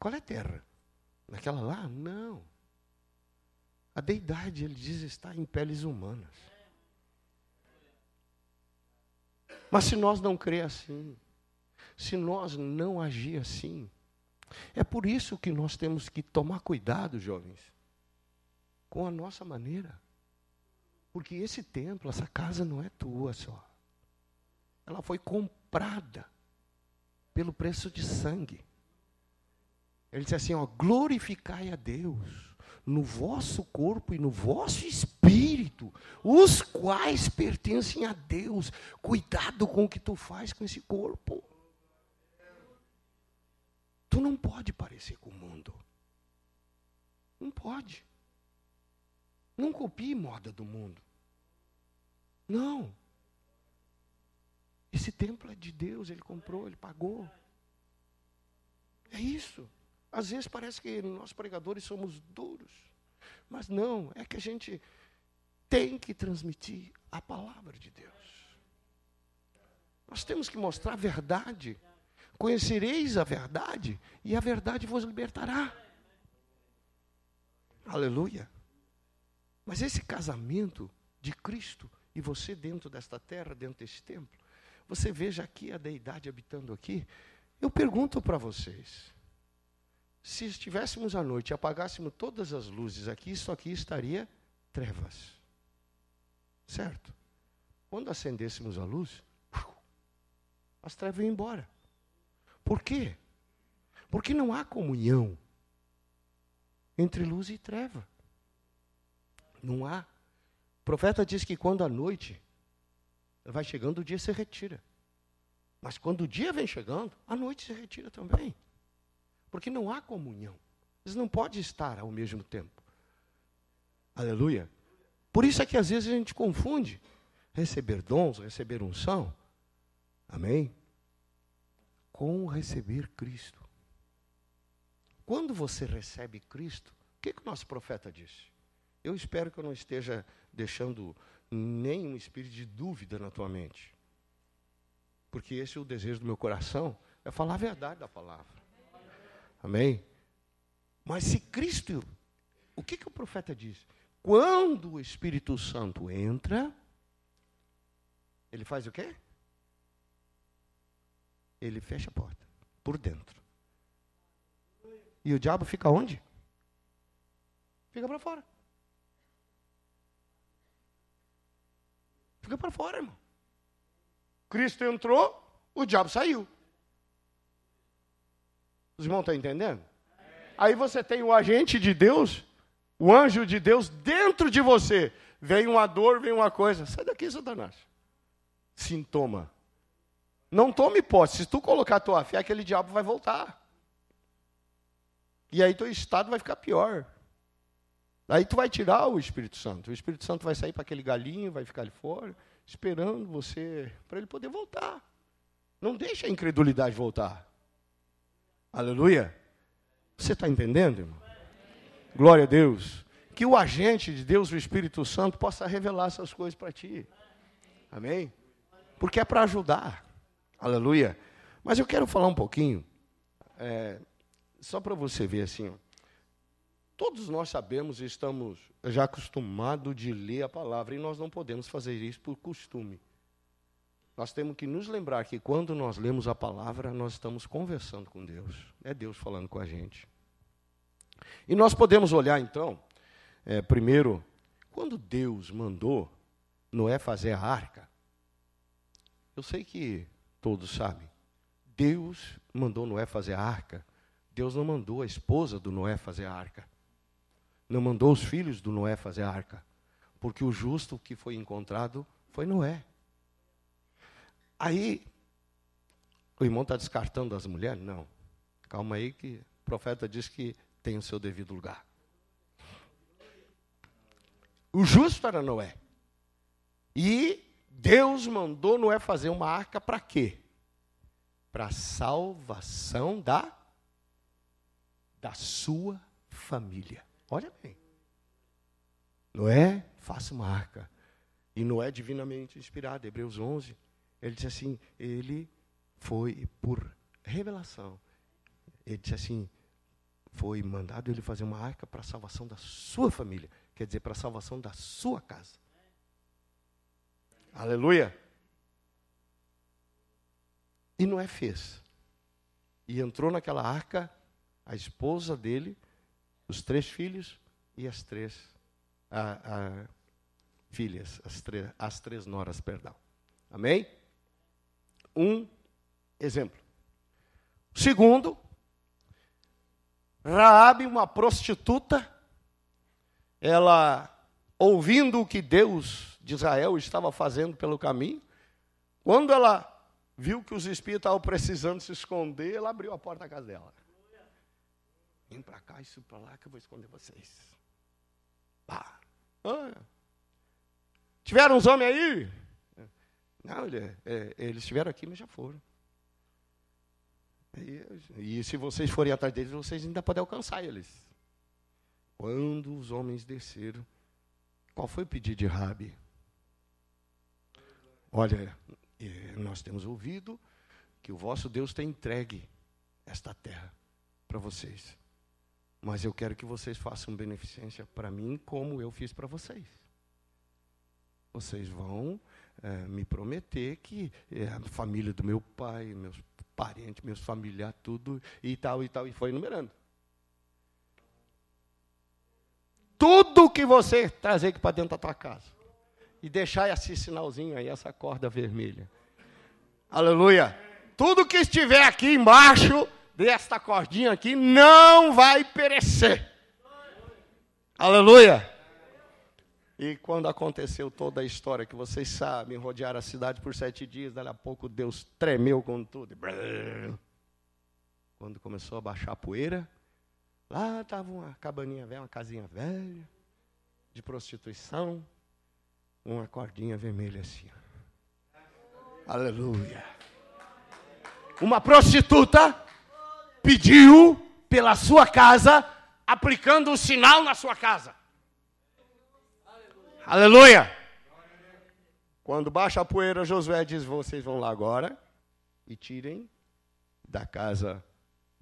Qual é a terra? Naquela lá? Não. A deidade, ele diz, está em peles humanas. Mas se nós não crer assim, se nós não agir assim. É por isso que nós temos que tomar cuidado, jovens, com a nossa maneira. Porque esse templo, essa casa não é tua só. Ela foi comprada pelo preço de sangue. Ele disse assim: ó, glorificai a Deus no vosso corpo e no vosso espírito, os quais pertencem a Deus. Cuidado com o que tu faz com esse corpo. Tu não pode parecer com o mundo. Não pode. Não copie moda do mundo. Não. Esse templo é de Deus, ele comprou, ele pagou. É isso. Às vezes parece que nós pregadores somos duros, mas não, é que a gente tem que transmitir a palavra de Deus. Nós temos que mostrar a verdade. Conhecereis a verdade, e a verdade vos libertará. Aleluia. Mas esse casamento de Cristo e você dentro desta terra, dentro deste templo, você veja aqui é a deidade habitando aqui. Eu pergunto para vocês: se estivéssemos à noite e apagássemos todas as luzes aqui, isso aqui estaria trevas. Certo? Quando acendêssemos a luz, as trevas iam embora. Por quê? Porque não há comunhão entre luz e treva. Não há. O profeta diz que quando a noite vai chegando, o dia se retira. Mas quando o dia vem chegando, a noite se retira também. Porque não há comunhão. Eles não podem estar ao mesmo tempo. Aleluia. Por isso é que às vezes a gente confunde receber dons, receber unção. Amém? com receber Cristo. Quando você recebe Cristo, o que, é que o nosso profeta disse? Eu espero que eu não esteja deixando nenhum espírito de dúvida na tua mente. Porque esse é o desejo do meu coração, é falar a verdade da palavra. Amém? Mas se Cristo, o que, é que o profeta diz? Quando o Espírito Santo entra, ele faz o quê? ele fecha a porta por dentro. E o diabo fica onde? Fica para fora. Fica para fora, irmão. Cristo entrou, o diabo saiu. Os irmãos estão entendendo? Aí você tem o agente de Deus, o anjo de Deus dentro de você. Vem uma dor, vem uma coisa. Sai daqui, Satanás. Sintoma. Não tome posse. Se tu colocar tua fé, aquele diabo vai voltar. E aí teu estado vai ficar pior. Aí tu vai tirar o Espírito Santo. O Espírito Santo vai sair para aquele galinho, vai ficar ali fora, esperando você, para ele poder voltar. Não deixa a incredulidade voltar. Aleluia. Você está entendendo, irmão? Glória a Deus. Que o agente de Deus, o Espírito Santo, possa revelar essas coisas para ti. Amém? Porque é para ajudar. Aleluia. Mas eu quero falar um pouquinho, é, só para você ver assim. Ó. Todos nós sabemos e estamos já acostumados de ler a palavra, e nós não podemos fazer isso por costume. Nós temos que nos lembrar que quando nós lemos a palavra, nós estamos conversando com Deus. É Deus falando com a gente. E nós podemos olhar então, é, primeiro, quando Deus mandou Noé fazer a arca, eu sei que todos sabem. Deus mandou Noé fazer a arca. Deus não mandou a esposa do Noé fazer a arca. Não mandou os filhos do Noé fazer a arca. Porque o justo que foi encontrado foi Noé. Aí, o irmão está descartando as mulheres? Não. Calma aí que o profeta diz que tem o seu devido lugar. O justo era Noé. E Deus mandou Noé fazer uma arca para quê? Para salvação da da sua família. Olha bem. Noé, faça uma arca. E Noé divinamente inspirado, Hebreus 11, ele disse assim, ele foi por revelação. Ele disse assim, foi mandado ele fazer uma arca para a salvação da sua família, quer dizer, para a salvação da sua casa. Aleluia. E Noé fez. E entrou naquela arca a esposa dele, os três filhos e as três a, a, filhas, as, três, as três noras, perdão. Amém? Um exemplo. Segundo, Raabe, uma prostituta, ela ouvindo o que Deus de Israel estava fazendo pelo caminho, quando ela viu que os espíritos estavam precisando se esconder, ela abriu a porta da casa dela. Vem para cá, isso para lá, que eu vou esconder vocês. Ah. Tiveram uns homens aí? Não, ele, é, eles estiveram aqui, mas já foram. E, e se vocês forem atrás deles, vocês ainda podem alcançar eles. Quando os homens desceram, qual foi o pedido de Rabi? Olha, eh, nós temos ouvido que o vosso Deus tem entregue esta terra para vocês. Mas eu quero que vocês façam beneficência para mim, como eu fiz para vocês. Vocês vão é, me prometer que é, a família do meu pai, meus parentes, meus familiares, tudo e tal e tal, e foi enumerando. tudo que você trazer aqui para dentro da tua casa. E deixar esse sinalzinho aí, essa corda vermelha. Aleluia. Tudo que estiver aqui embaixo desta cordinha aqui não vai perecer. Aleluia. E quando aconteceu toda a história que vocês sabem, rodear a cidade por sete dias, daí a pouco Deus tremeu com tudo. Quando começou a baixar a poeira, Lá estava uma cabaninha velha, uma casinha velha, de prostituição, uma cordinha vermelha assim. Aleluia. Uma prostituta pediu pela sua casa, aplicando um sinal na sua casa. Aleluia. Quando baixa a poeira, Josué diz: Vocês vão lá agora e tirem da casa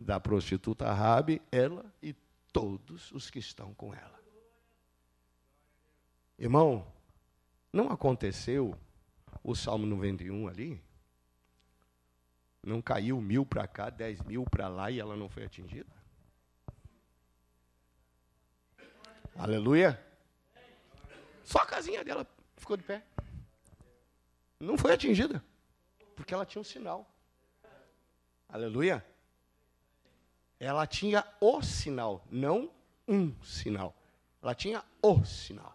da prostituta Rabi, ela e todos os que estão com ela. Irmão, não aconteceu o Salmo 91 ali? Não caiu mil para cá, dez mil para lá e ela não foi atingida? Aleluia! Só a casinha dela ficou de pé. Não foi atingida, porque ela tinha um sinal. Aleluia! Ela tinha o sinal, não um sinal. Ela tinha o sinal.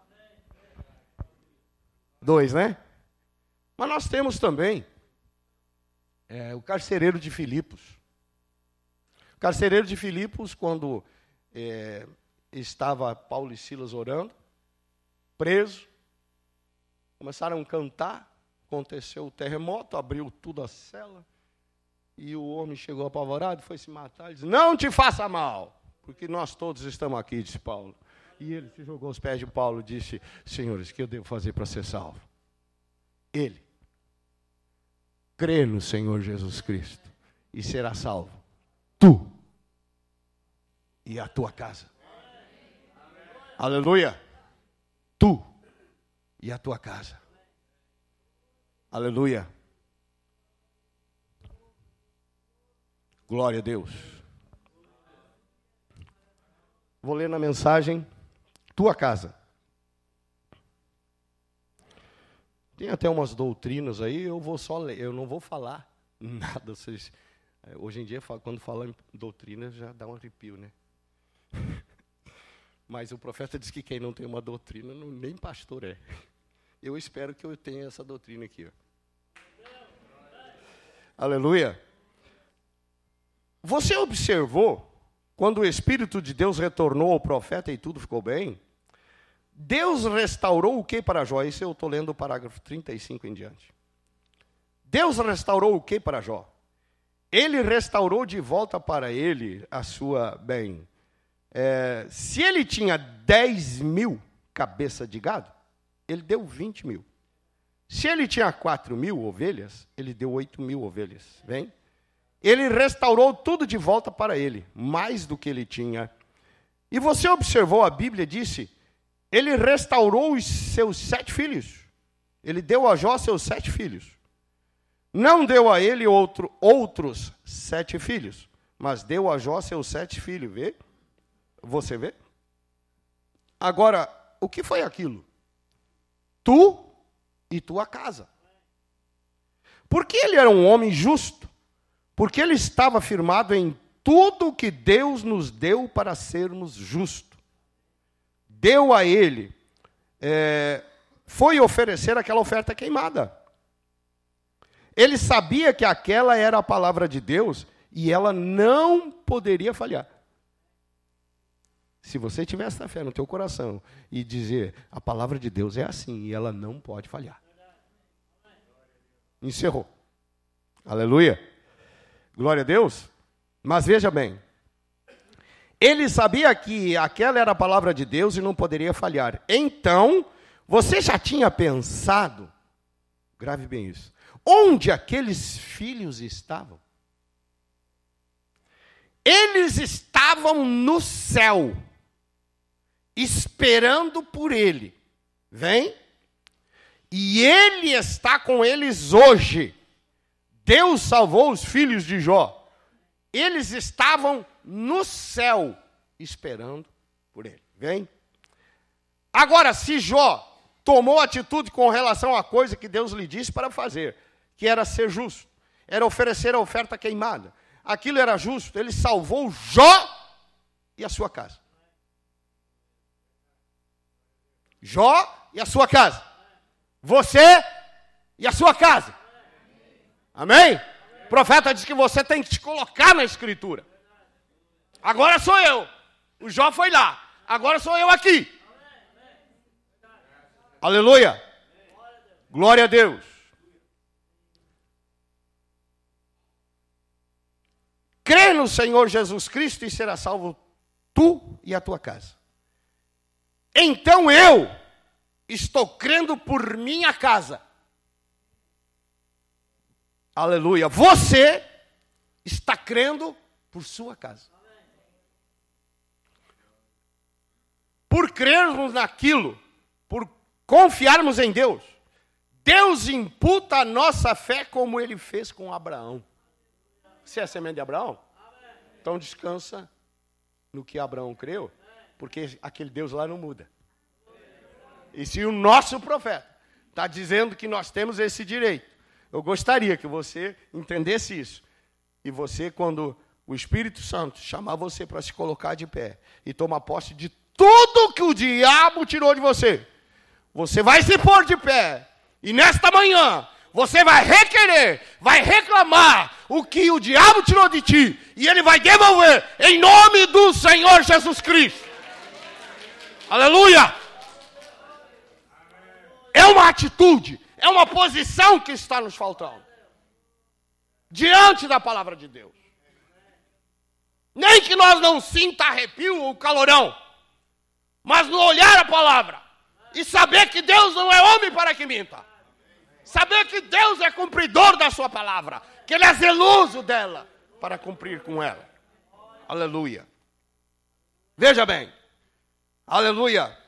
Dois, né? Mas nós temos também é, o carcereiro de Filipos. O carcereiro de Filipos, quando é, estava Paulo e Silas orando, preso, começaram a cantar, aconteceu o terremoto, abriu tudo a cela, e o homem chegou apavorado, foi se matar. Ele disse: Não te faça mal, porque nós todos estamos aqui, disse Paulo. E ele se jogou aos pés de Paulo e disse: Senhores, que eu devo fazer para ser salvo? Ele. Crê no Senhor Jesus Cristo e será salvo. Tu e a tua casa. Amém. Aleluia. Tu e a tua casa. Aleluia. Glória a Deus. Vou ler na mensagem Tua Casa. Tem até umas doutrinas aí, eu vou só ler, eu não vou falar (laughs) nada. Vocês, é, hoje em dia, quando falam em doutrina, já dá um arrepio, né? (laughs) Mas o profeta diz que quem não tem uma doutrina, não, nem pastor é. Eu espero que eu tenha essa doutrina aqui. Ó. Aleluia. Você observou, quando o Espírito de Deus retornou ao profeta e tudo ficou bem, Deus restaurou o que para Jó? Isso eu estou lendo o parágrafo 35 em diante. Deus restaurou o que para Jó? Ele restaurou de volta para ele a sua bem. É, se ele tinha 10 mil cabeça de gado, ele deu 20 mil. Se ele tinha 4 mil ovelhas, ele deu 8 mil ovelhas. Vem? ele restaurou tudo de volta para ele, mais do que ele tinha. E você observou, a Bíblia disse, ele restaurou os seus sete filhos. Ele deu a Jó seus sete filhos. Não deu a ele outro, outros sete filhos, mas deu a Jó seus sete filhos. Vê? Você vê? Agora, o que foi aquilo? Tu e tua casa. Porque ele era um homem justo porque ele estava firmado em tudo que Deus nos deu para sermos justos. Deu a ele, é, foi oferecer aquela oferta queimada. Ele sabia que aquela era a palavra de Deus e ela não poderia falhar. Se você tiver essa fé no teu coração e dizer, a palavra de Deus é assim e ela não pode falhar. Encerrou. Aleluia. Glória a Deus. Mas veja bem, ele sabia que aquela era a palavra de Deus e não poderia falhar. Então, você já tinha pensado, grave bem isso, onde aqueles filhos estavam? Eles estavam no céu, esperando por ele. Vem? E ele está com eles hoje Deus salvou os filhos de Jó. Eles estavam no céu esperando por ele. Vem? Agora, se Jó tomou atitude com relação à coisa que Deus lhe disse para fazer, que era ser justo, era oferecer a oferta queimada, aquilo era justo, ele salvou Jó e a sua casa. Jó e a sua casa. Você e a sua casa. Amém? O profeta diz que você tem que te colocar na escritura. Agora sou eu. O Jó foi lá. Agora sou eu aqui. Aleluia. Glória a Deus. Crê no Senhor Jesus Cristo e será salvo tu e a tua casa. Então eu estou crendo por minha casa Aleluia. Você está crendo por sua casa. Por crermos naquilo, por confiarmos em Deus, Deus imputa a nossa fé como ele fez com Abraão. Você é semente de Abraão? Então descansa no que Abraão creu, porque aquele Deus lá não muda. E se o nosso profeta está dizendo que nós temos esse direito, eu gostaria que você entendesse isso. E você, quando o Espírito Santo chamar você para se colocar de pé e tomar posse de tudo que o diabo tirou de você, você vai se pôr de pé. E nesta manhã, você vai requerer, vai reclamar o que o diabo tirou de ti. E ele vai devolver, em nome do Senhor Jesus Cristo. Aleluia! É uma atitude, é uma posição que está nos faltando. Diante da palavra de Deus. Nem que nós não sinta arrepio ou calorão, mas no olhar a palavra e saber que Deus não é homem para que minta. Saber que Deus é cumpridor da sua palavra, que ele é zeloso dela para cumprir com ela. Aleluia. Veja bem. Aleluia.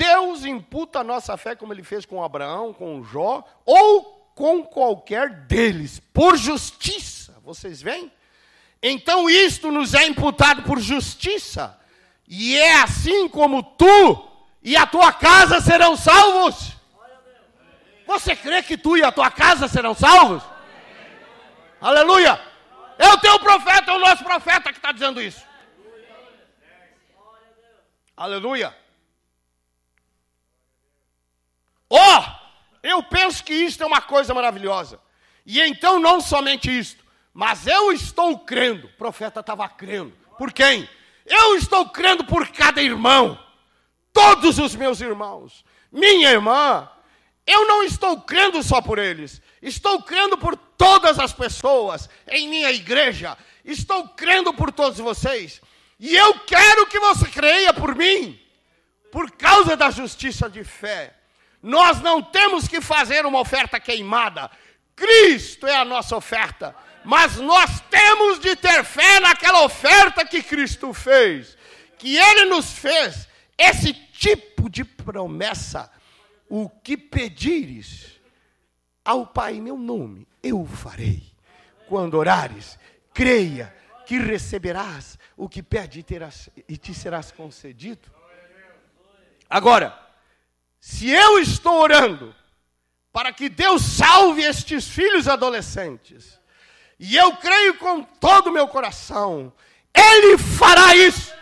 Deus imputa a nossa fé, como ele fez com Abraão, com Jó, ou com qualquer deles, por justiça. Vocês veem? Então isto nos é imputado por justiça, e é assim como tu e a tua casa serão salvos. Você crê que tu e a tua casa serão salvos? Aleluia! É o teu profeta, é o nosso profeta que está dizendo isso. Aleluia! Ó, oh, eu penso que isto é uma coisa maravilhosa. E então, não somente isto, mas eu estou crendo. O profeta estava crendo. Por quem? Eu estou crendo por cada irmão. Todos os meus irmãos. Minha irmã. Eu não estou crendo só por eles. Estou crendo por todas as pessoas em minha igreja. Estou crendo por todos vocês. E eu quero que você creia por mim, por causa da justiça de fé. Nós não temos que fazer uma oferta queimada. Cristo é a nossa oferta. Mas nós temos de ter fé naquela oferta que Cristo fez, que Ele nos fez. Esse tipo de promessa, o que pedires ao Pai em meu nome, eu o farei. Quando orares, creia que receberás o que pede e, terás, e te serás concedido. Agora, se eu estou orando para que Deus salve estes filhos adolescentes, e eu creio com todo o meu coração, Ele fará isso.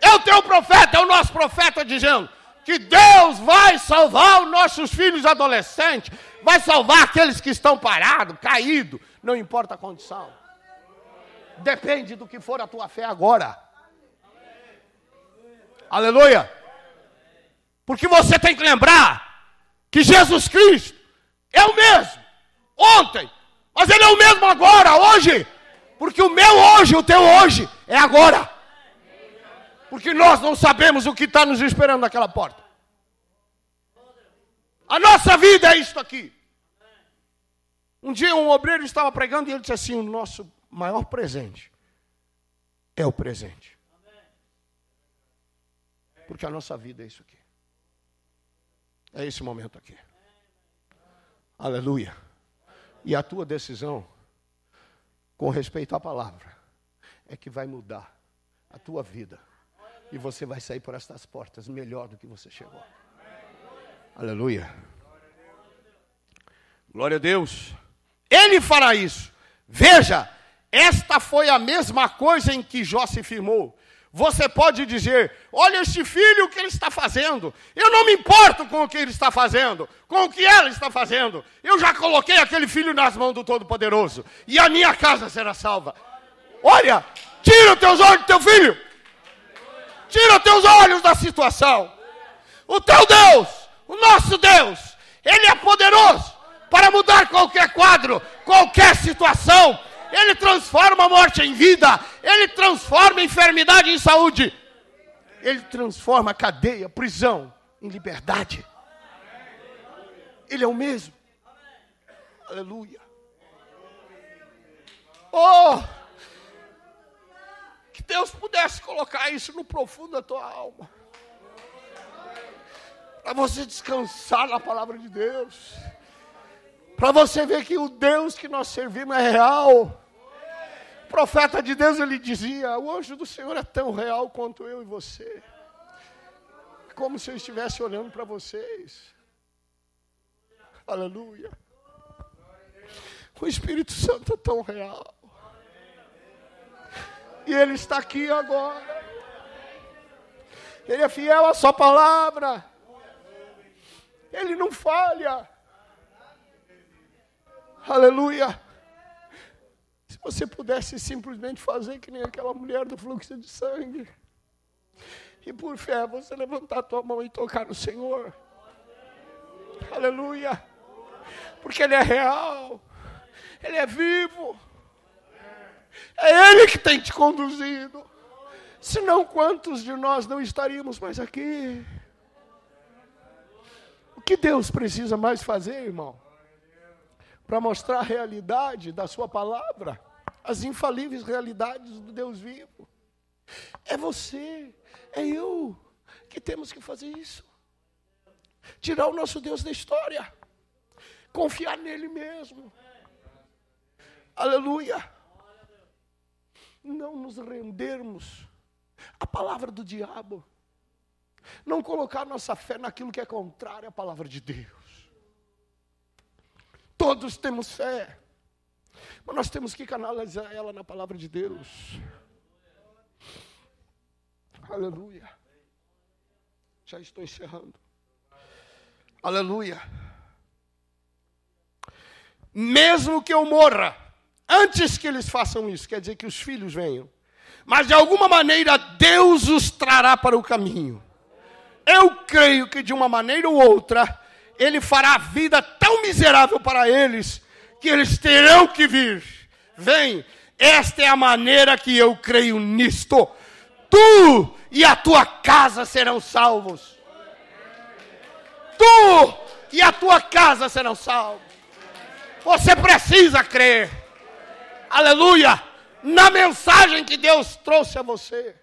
É o teu profeta, é o nosso profeta dizendo que Deus vai salvar os nossos filhos adolescentes, vai salvar aqueles que estão parados, caídos, não importa a condição. Depende do que for a tua fé agora. Aleluia. Porque você tem que lembrar que Jesus Cristo é o mesmo ontem, mas ele é o mesmo agora, hoje. Porque o meu hoje, o teu hoje, é agora. Porque nós não sabemos o que está nos esperando naquela porta. A nossa vida é isto aqui. Um dia um obreiro estava pregando e ele disse assim: O nosso maior presente é o presente. Porque a nossa vida é isso aqui. É esse momento aqui. Aleluia. E a tua decisão, com respeito à palavra, é que vai mudar a tua vida. E você vai sair por estas portas melhor do que você chegou. Aleluia. Glória a Deus. Ele fará isso. Veja, esta foi a mesma coisa em que Jó se firmou. Você pode dizer: olha este filho, o que ele está fazendo. Eu não me importo com o que ele está fazendo, com o que ela está fazendo. Eu já coloquei aquele filho nas mãos do Todo-Poderoso e a minha casa será salva. Olha, tira os teus olhos do teu filho, tira os teus olhos da situação. O teu Deus, o nosso Deus, ele é poderoso para mudar qualquer quadro, qualquer situação ele transforma a morte em vida. Ele transforma a enfermidade em saúde. Ele transforma a cadeia, a prisão em liberdade. Ele é o mesmo. Aleluia. Oh! Que Deus pudesse colocar isso no profundo da tua alma. Para você descansar na palavra de Deus. Para você ver que o Deus que nós servimos é real. O profeta de Deus ele dizia: "O anjo do Senhor é tão real quanto eu e você". Como se eu estivesse olhando para vocês. Aleluia. O Espírito Santo é tão real. E ele está aqui agora. Ele é fiel à sua palavra. Ele não falha. Aleluia. Se você pudesse simplesmente fazer que nem aquela mulher do fluxo de sangue. E por fé você levantar a tua mão e tocar no Senhor. Aleluia. Porque Ele é real. Ele é vivo. É Ele que tem te conduzido. Senão, quantos de nós não estaríamos mais aqui? O que Deus precisa mais fazer, irmão? para mostrar a realidade da Sua palavra, as infalíveis realidades do Deus vivo. É você, é eu que temos que fazer isso. Tirar o nosso Deus da história, confiar nele mesmo. Aleluia. Não nos rendermos à palavra do diabo. Não colocar nossa fé naquilo que é contrário à palavra de Deus. Todos temos fé, mas nós temos que canalizar ela na palavra de Deus. Aleluia. Já estou encerrando. Aleluia. Mesmo que eu morra, antes que eles façam isso, quer dizer que os filhos venham, mas de alguma maneira Deus os trará para o caminho. Eu creio que de uma maneira ou outra, ele fará a vida tão miserável para eles que eles terão que vir. Vem, esta é a maneira que eu creio nisto. Tu e a tua casa serão salvos. Tu e a tua casa serão salvos. Você precisa crer. Aleluia! Na mensagem que Deus trouxe a você.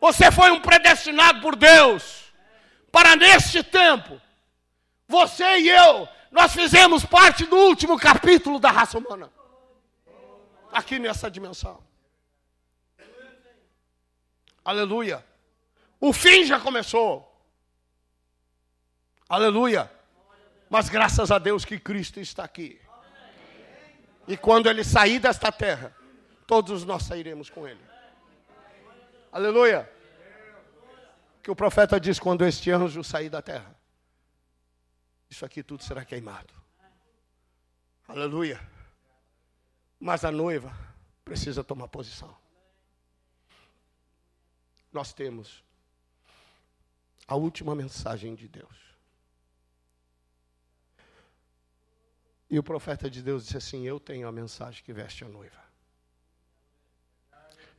Você foi um predestinado por Deus para neste tempo você e eu, nós fizemos parte do último capítulo da raça humana. Aqui nessa dimensão. Aleluia. O fim já começou. Aleluia. Mas graças a Deus que Cristo está aqui. E quando ele sair desta terra, todos nós sairemos com ele. Aleluia. Que o profeta diz quando este anjo sair da terra isso aqui tudo será queimado. Aleluia. Mas a noiva precisa tomar posição. Nós temos a última mensagem de Deus. E o profeta de Deus disse assim: Eu tenho a mensagem que veste a noiva.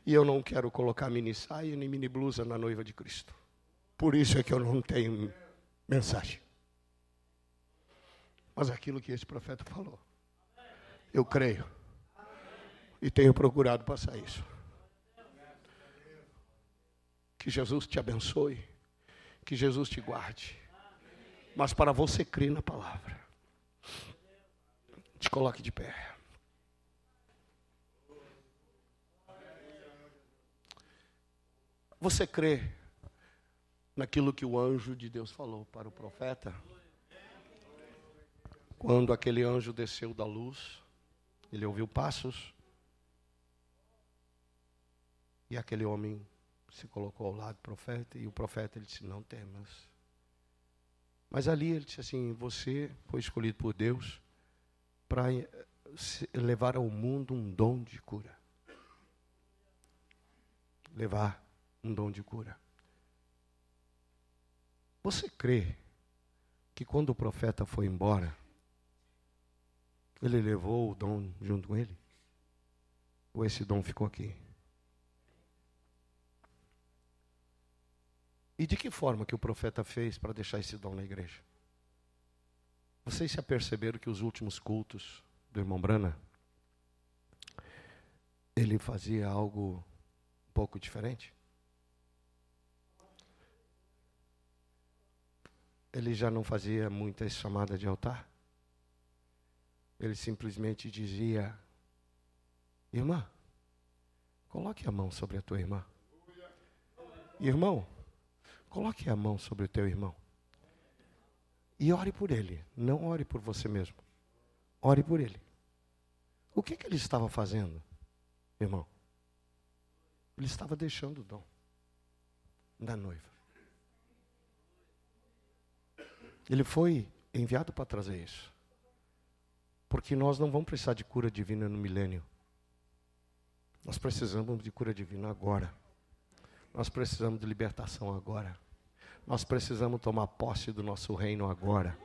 E eu não quero colocar mini saia nem mini blusa na noiva de Cristo. Por isso é que eu não tenho mensagem mas é aquilo que esse profeta falou. Eu creio. E tenho procurado passar isso. Que Jesus te abençoe. Que Jesus te guarde. Mas para você crer na palavra, te coloque de pé. Você crê naquilo que o anjo de Deus falou para o profeta? Quando aquele anjo desceu da luz, ele ouviu passos. E aquele homem se colocou ao lado do profeta, e o profeta ele disse: Não temas. Mas ali ele disse assim: Você foi escolhido por Deus para eh, levar ao mundo um dom de cura. Levar um dom de cura. Você crê que quando o profeta foi embora, ele levou o dom junto com ele? Ou esse dom ficou aqui? E de que forma que o profeta fez para deixar esse dom na igreja? Vocês se aperceberam que os últimos cultos do irmão Brana, ele fazia algo um pouco diferente? Ele já não fazia muitas chamadas de altar? Ele simplesmente dizia: Irmã, coloque a mão sobre a tua irmã. Irmão, coloque a mão sobre o teu irmão. E ore por ele, não ore por você mesmo. Ore por ele. O que, é que ele estava fazendo, irmão? Ele estava deixando o dom da noiva. Ele foi enviado para trazer isso. Porque nós não vamos precisar de cura divina no milênio. Nós precisamos de cura divina agora. Nós precisamos de libertação agora. Nós precisamos tomar posse do nosso reino agora.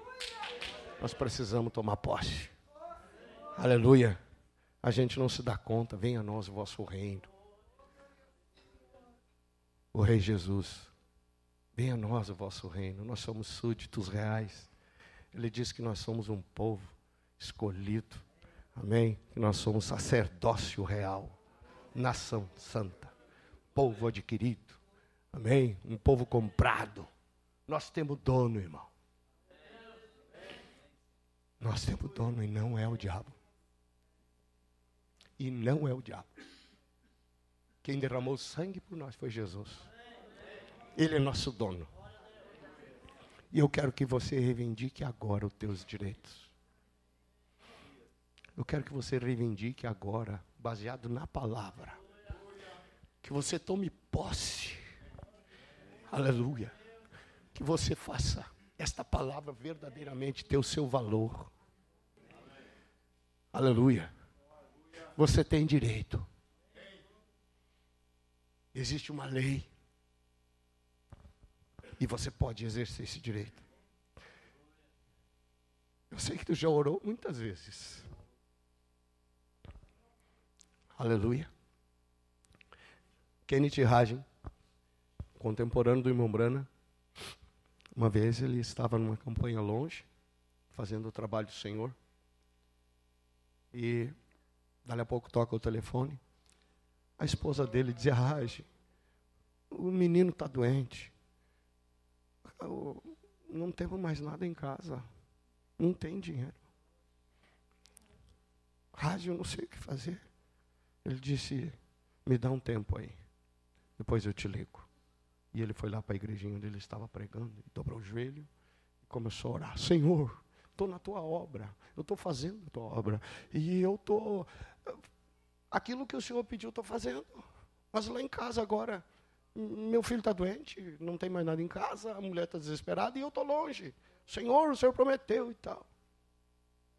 Nós precisamos tomar posse. Aleluia. A gente não se dá conta. Venha a nós o vosso reino. O Rei Jesus. Venha a nós o vosso reino. Nós somos súditos reais. Ele diz que nós somos um povo escolhido. Amém? Nós somos sacerdócio real, nação santa, povo adquirido. Amém? Um povo comprado. Nós temos dono, irmão. Nós temos dono e não é o diabo. E não é o diabo. Quem derramou sangue por nós foi Jesus. Ele é nosso dono. E eu quero que você reivindique agora os teus direitos. Eu quero que você reivindique agora, baseado na palavra. Que você tome posse. Aleluia. Que você faça esta palavra verdadeiramente ter o seu valor. Aleluia. Você tem direito. Existe uma lei. E você pode exercer esse direito. Eu sei que tu já orou muitas vezes. Aleluia. Kenneth Hagen, contemporâneo do irmão Brana, uma vez ele estava numa campanha longe, fazendo o trabalho do Senhor, e dali a pouco toca o telefone. A esposa dele dizia: Rage, o menino está doente. não temos mais nada em casa. Não tem dinheiro. Rage, eu não sei o que fazer. Ele disse: Me dá um tempo aí, depois eu te ligo. E ele foi lá para a igrejinha onde ele estava pregando, dobrou o joelho e começou a orar: Senhor, estou na tua obra, eu estou fazendo a tua obra, e eu estou. Aquilo que o Senhor pediu, estou fazendo, mas lá em casa agora. Meu filho está doente, não tem mais nada em casa, a mulher está desesperada e eu estou longe. Senhor, o Senhor prometeu e tal.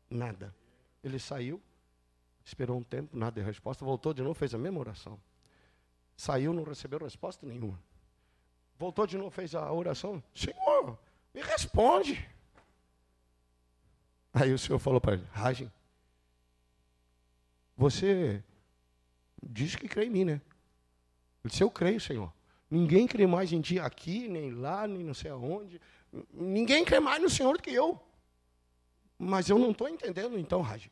Nada. Ele saiu, Esperou um tempo, nada de resposta, voltou de novo, fez a mesma oração. Saiu, não recebeu resposta nenhuma. Voltou de novo, fez a oração. Senhor, me responde. Aí o Senhor falou para ele: Ragem, você diz que crê em mim, né? Ele disse: Eu creio, Senhor. Ninguém crê mais em ti aqui, nem lá, nem não sei aonde. Ninguém crê mais no Senhor do que eu. Mas eu não estou entendendo, então, Raj.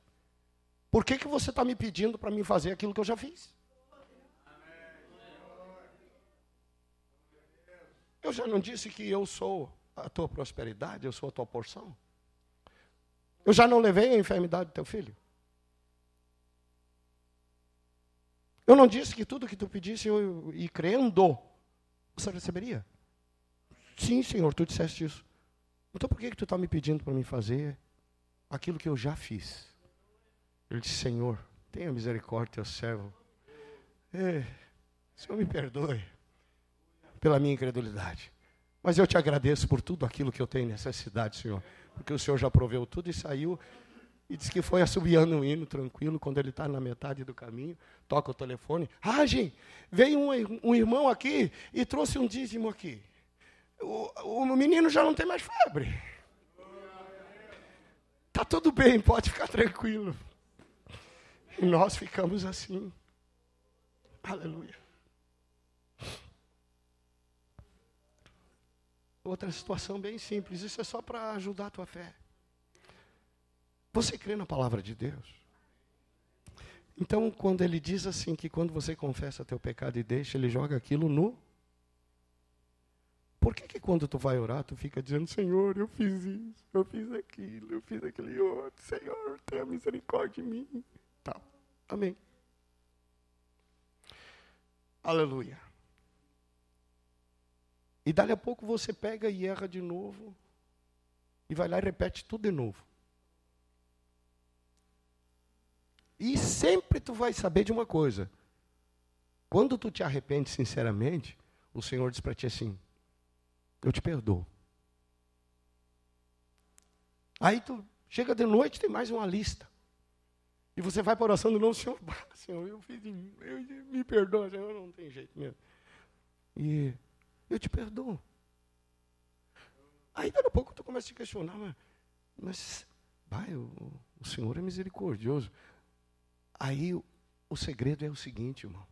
Por que, que você está me pedindo para me fazer aquilo que eu já fiz? Eu já não disse que eu sou a tua prosperidade, eu sou a tua porção? Eu já não levei a enfermidade do teu filho? Eu não disse que tudo que tu pedisse eu, e crendo, você receberia? Sim, Senhor, tu disseste isso. Então por que, que tu está me pedindo para me fazer aquilo que eu já fiz? Ele disse: Senhor, tenha misericórdia, teu servo. É, Senhor, me perdoe pela minha incredulidade. Mas eu te agradeço por tudo aquilo que eu tenho necessidade, Senhor. Porque o Senhor já proveu tudo e saiu. E disse que foi assobiando um hino tranquilo. Quando ele está na metade do caminho, toca o telefone. Ragem, ah, veio um, um irmão aqui e trouxe um dízimo aqui. O, o menino já não tem mais febre. Está tudo bem, pode ficar tranquilo. E nós ficamos assim. Aleluia. Outra situação bem simples, isso é só para ajudar a tua fé. Você crê na palavra de Deus? Então, quando ele diz assim que quando você confessa teu pecado e deixa, ele joga aquilo no por que, que quando tu vai orar, tu fica dizendo, Senhor, eu fiz isso, eu fiz aquilo, eu fiz aquele outro, Senhor, tenha misericórdia de mim. Amém. Aleluia. E dali a pouco você pega e erra de novo. E vai lá e repete tudo de novo. E sempre tu vai saber de uma coisa. Quando tu te arrepende sinceramente, o Senhor diz para ti assim: Eu te perdoo. Aí tu chega de noite, tem mais uma lista. E você vai para oração de novo, Senhor, (laughs) Senhor, eu fiz, eu, me perdoa, Senhor, não tem jeito mesmo. E eu te perdoo. Aí, daqui a pouco, tu começa a te questionar, mas, mas pai, o, o Senhor é misericordioso. Aí, o, o segredo é o seguinte, irmão.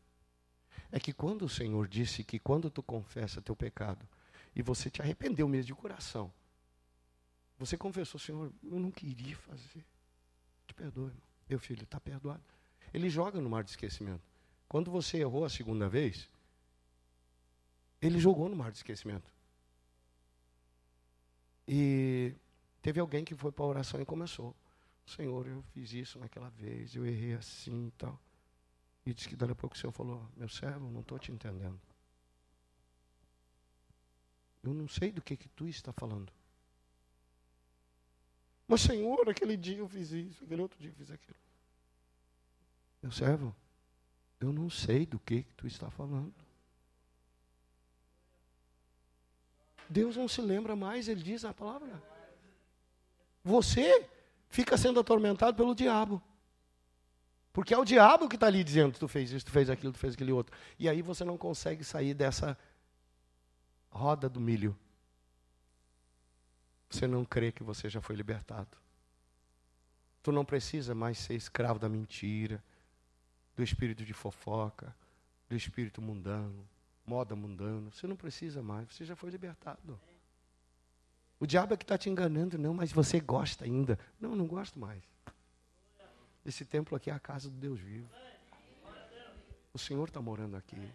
É que quando o Senhor disse que quando tu confessa teu pecado e você te arrependeu mesmo de coração, você confessou, Senhor, eu não queria fazer. Te perdoa, irmão. Meu filho, está perdoado. Ele joga no mar de esquecimento. Quando você errou a segunda vez, ele jogou no mar de esquecimento. E teve alguém que foi para a oração e começou. Senhor, eu fiz isso naquela vez, eu errei assim e tal. E disse que dali a pouco o Senhor falou, meu servo, não estou te entendendo. Eu não sei do que, que tu está falando. Mas, Senhor, aquele dia eu fiz isso, aquele outro dia eu fiz aquilo. Meu servo, eu não sei do que, que tu está falando. Deus não se lembra mais, ele diz a palavra. Você fica sendo atormentado pelo diabo. Porque é o diabo que está ali dizendo: tu fez isso, tu fez aquilo, tu fez aquele outro. E aí você não consegue sair dessa roda do milho você não crê que você já foi libertado. Tu não precisa mais ser escravo da mentira, do espírito de fofoca, do espírito mundano, moda mundana. Você não precisa mais, você já foi libertado. O diabo é que está te enganando, não, mas você gosta ainda. Não, não gosto mais. Esse templo aqui é a casa do Deus vivo. O Senhor está morando aqui.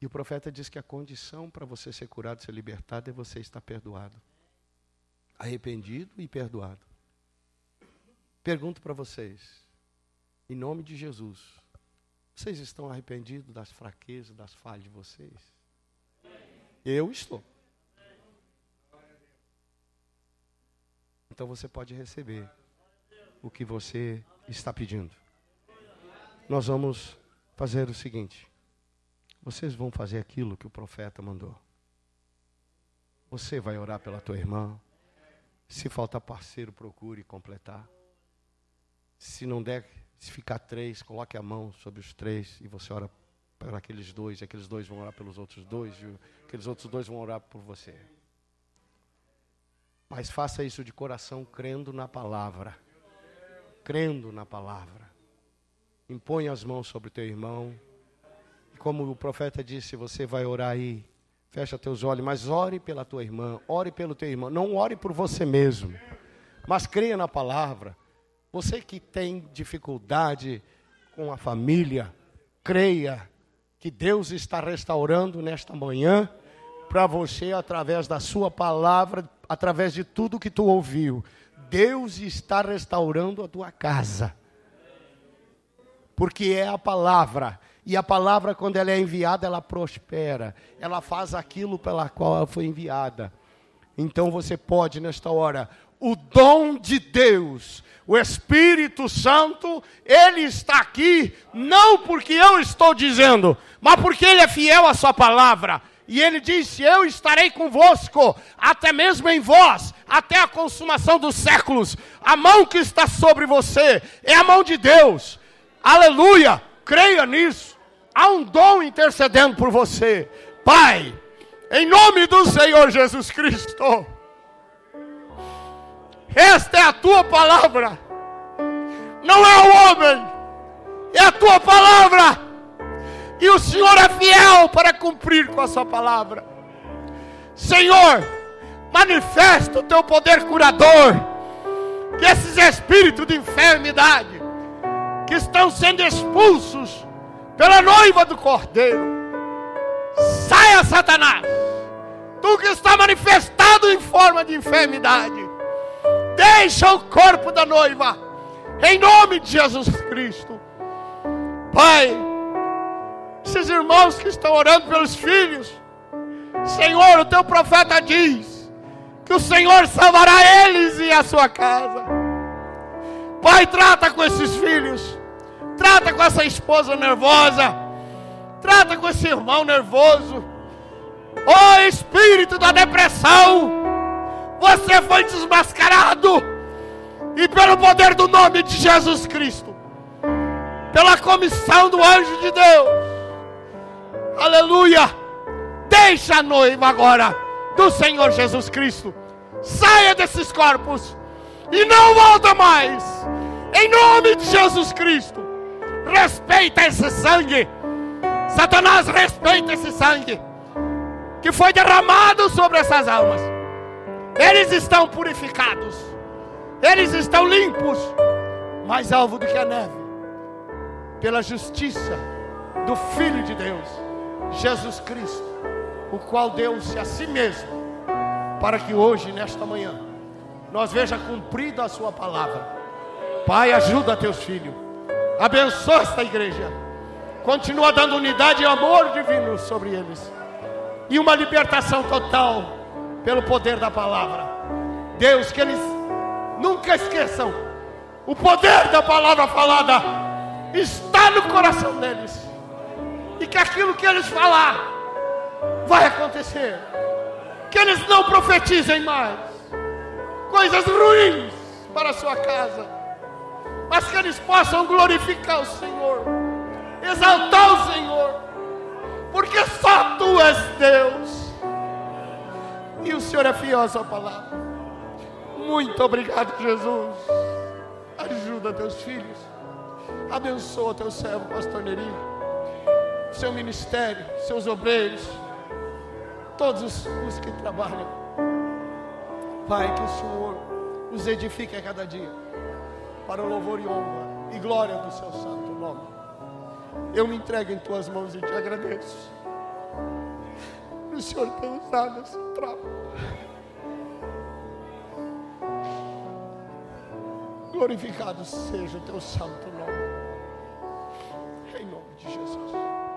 E o profeta diz que a condição para você ser curado, ser libertado, é você estar perdoado. Arrependido e perdoado. Pergunto para vocês, em nome de Jesus, vocês estão arrependidos das fraquezas, das falhas de vocês? Eu estou. Então você pode receber o que você está pedindo. Nós vamos fazer o seguinte. Vocês vão fazer aquilo que o profeta mandou. Você vai orar pela tua irmã. Se falta parceiro, procure completar. Se não der, se ficar três, coloque a mão sobre os três e você ora para aqueles dois. E aqueles dois vão orar pelos outros dois. E aqueles outros dois vão orar por você. Mas faça isso de coração, crendo na palavra. Crendo na palavra. Impõe as mãos sobre teu irmão como o profeta disse, você vai orar aí, fecha teus olhos, mas ore pela tua irmã, ore pelo teu irmão, não ore por você mesmo, mas creia na palavra. Você que tem dificuldade com a família, creia que Deus está restaurando nesta manhã para você através da sua palavra, através de tudo que tu ouviu. Deus está restaurando a tua casa. Porque é a palavra e a palavra, quando ela é enviada, ela prospera. Ela faz aquilo pela qual ela foi enviada. Então você pode, nesta hora, o dom de Deus, o Espírito Santo, ele está aqui, não porque eu estou dizendo, mas porque ele é fiel à sua palavra. E ele disse: Eu estarei convosco, até mesmo em vós, até a consumação dos séculos. A mão que está sobre você é a mão de Deus. Aleluia! Creia nisso. Há um dom intercedendo por você. Pai, em nome do Senhor Jesus Cristo. Esta é a tua palavra. Não é o homem, é a tua palavra. E o Senhor é fiel para cumprir com a sua palavra. Senhor, manifesta o teu poder curador. Que esses espíritos de enfermidade que estão sendo expulsos pela noiva do cordeiro. Saia, Satanás! Tu que está manifestado em forma de enfermidade, deixa o corpo da noiva, em nome de Jesus Cristo. Pai, esses irmãos que estão orando pelos filhos, Senhor, o teu profeta diz que o Senhor salvará eles e a sua casa. Pai, trata com esses filhos Trata com essa esposa nervosa. Trata com esse irmão nervoso. Ó oh, espírito da depressão, você foi desmascarado. E pelo poder do nome de Jesus Cristo, pela comissão do anjo de Deus. Aleluia! Deixa a noiva agora do Senhor Jesus Cristo. Saia desses corpos e não volta mais. Em nome de Jesus Cristo respeita esse sangue. Satanás respeita esse sangue que foi derramado sobre essas almas. Eles estão purificados, eles estão limpos, mais alvo do que a neve, pela justiça do Filho de Deus, Jesus Cristo, o qual deu-se a si mesmo, para que hoje, nesta manhã, nós veja cumprida a Sua palavra. Pai, ajuda teus filhos Abençoa esta igreja. Continua dando unidade e amor divino sobre eles. E uma libertação total pelo poder da palavra. Deus, que eles nunca esqueçam. O poder da palavra falada está no coração deles. E que aquilo que eles falar vai acontecer. Que eles não profetizem mais coisas ruins para a sua casa mas que eles possam glorificar o Senhor, exaltar o Senhor, porque só Tu és Deus, e o Senhor é fiel à Sua palavra. Muito obrigado, Jesus. Ajuda teus filhos, abençoa teu servo, pastor Neri, seu ministério, seus obreiros, todos os, os que trabalham. Pai, que o Senhor os edifique a cada dia para o louvor e honra e glória do seu santo nome. Eu me entrego em tuas mãos e te agradeço. O Senhor tem usado essa trapo. Glorificado seja o teu santo nome. Em nome de Jesus.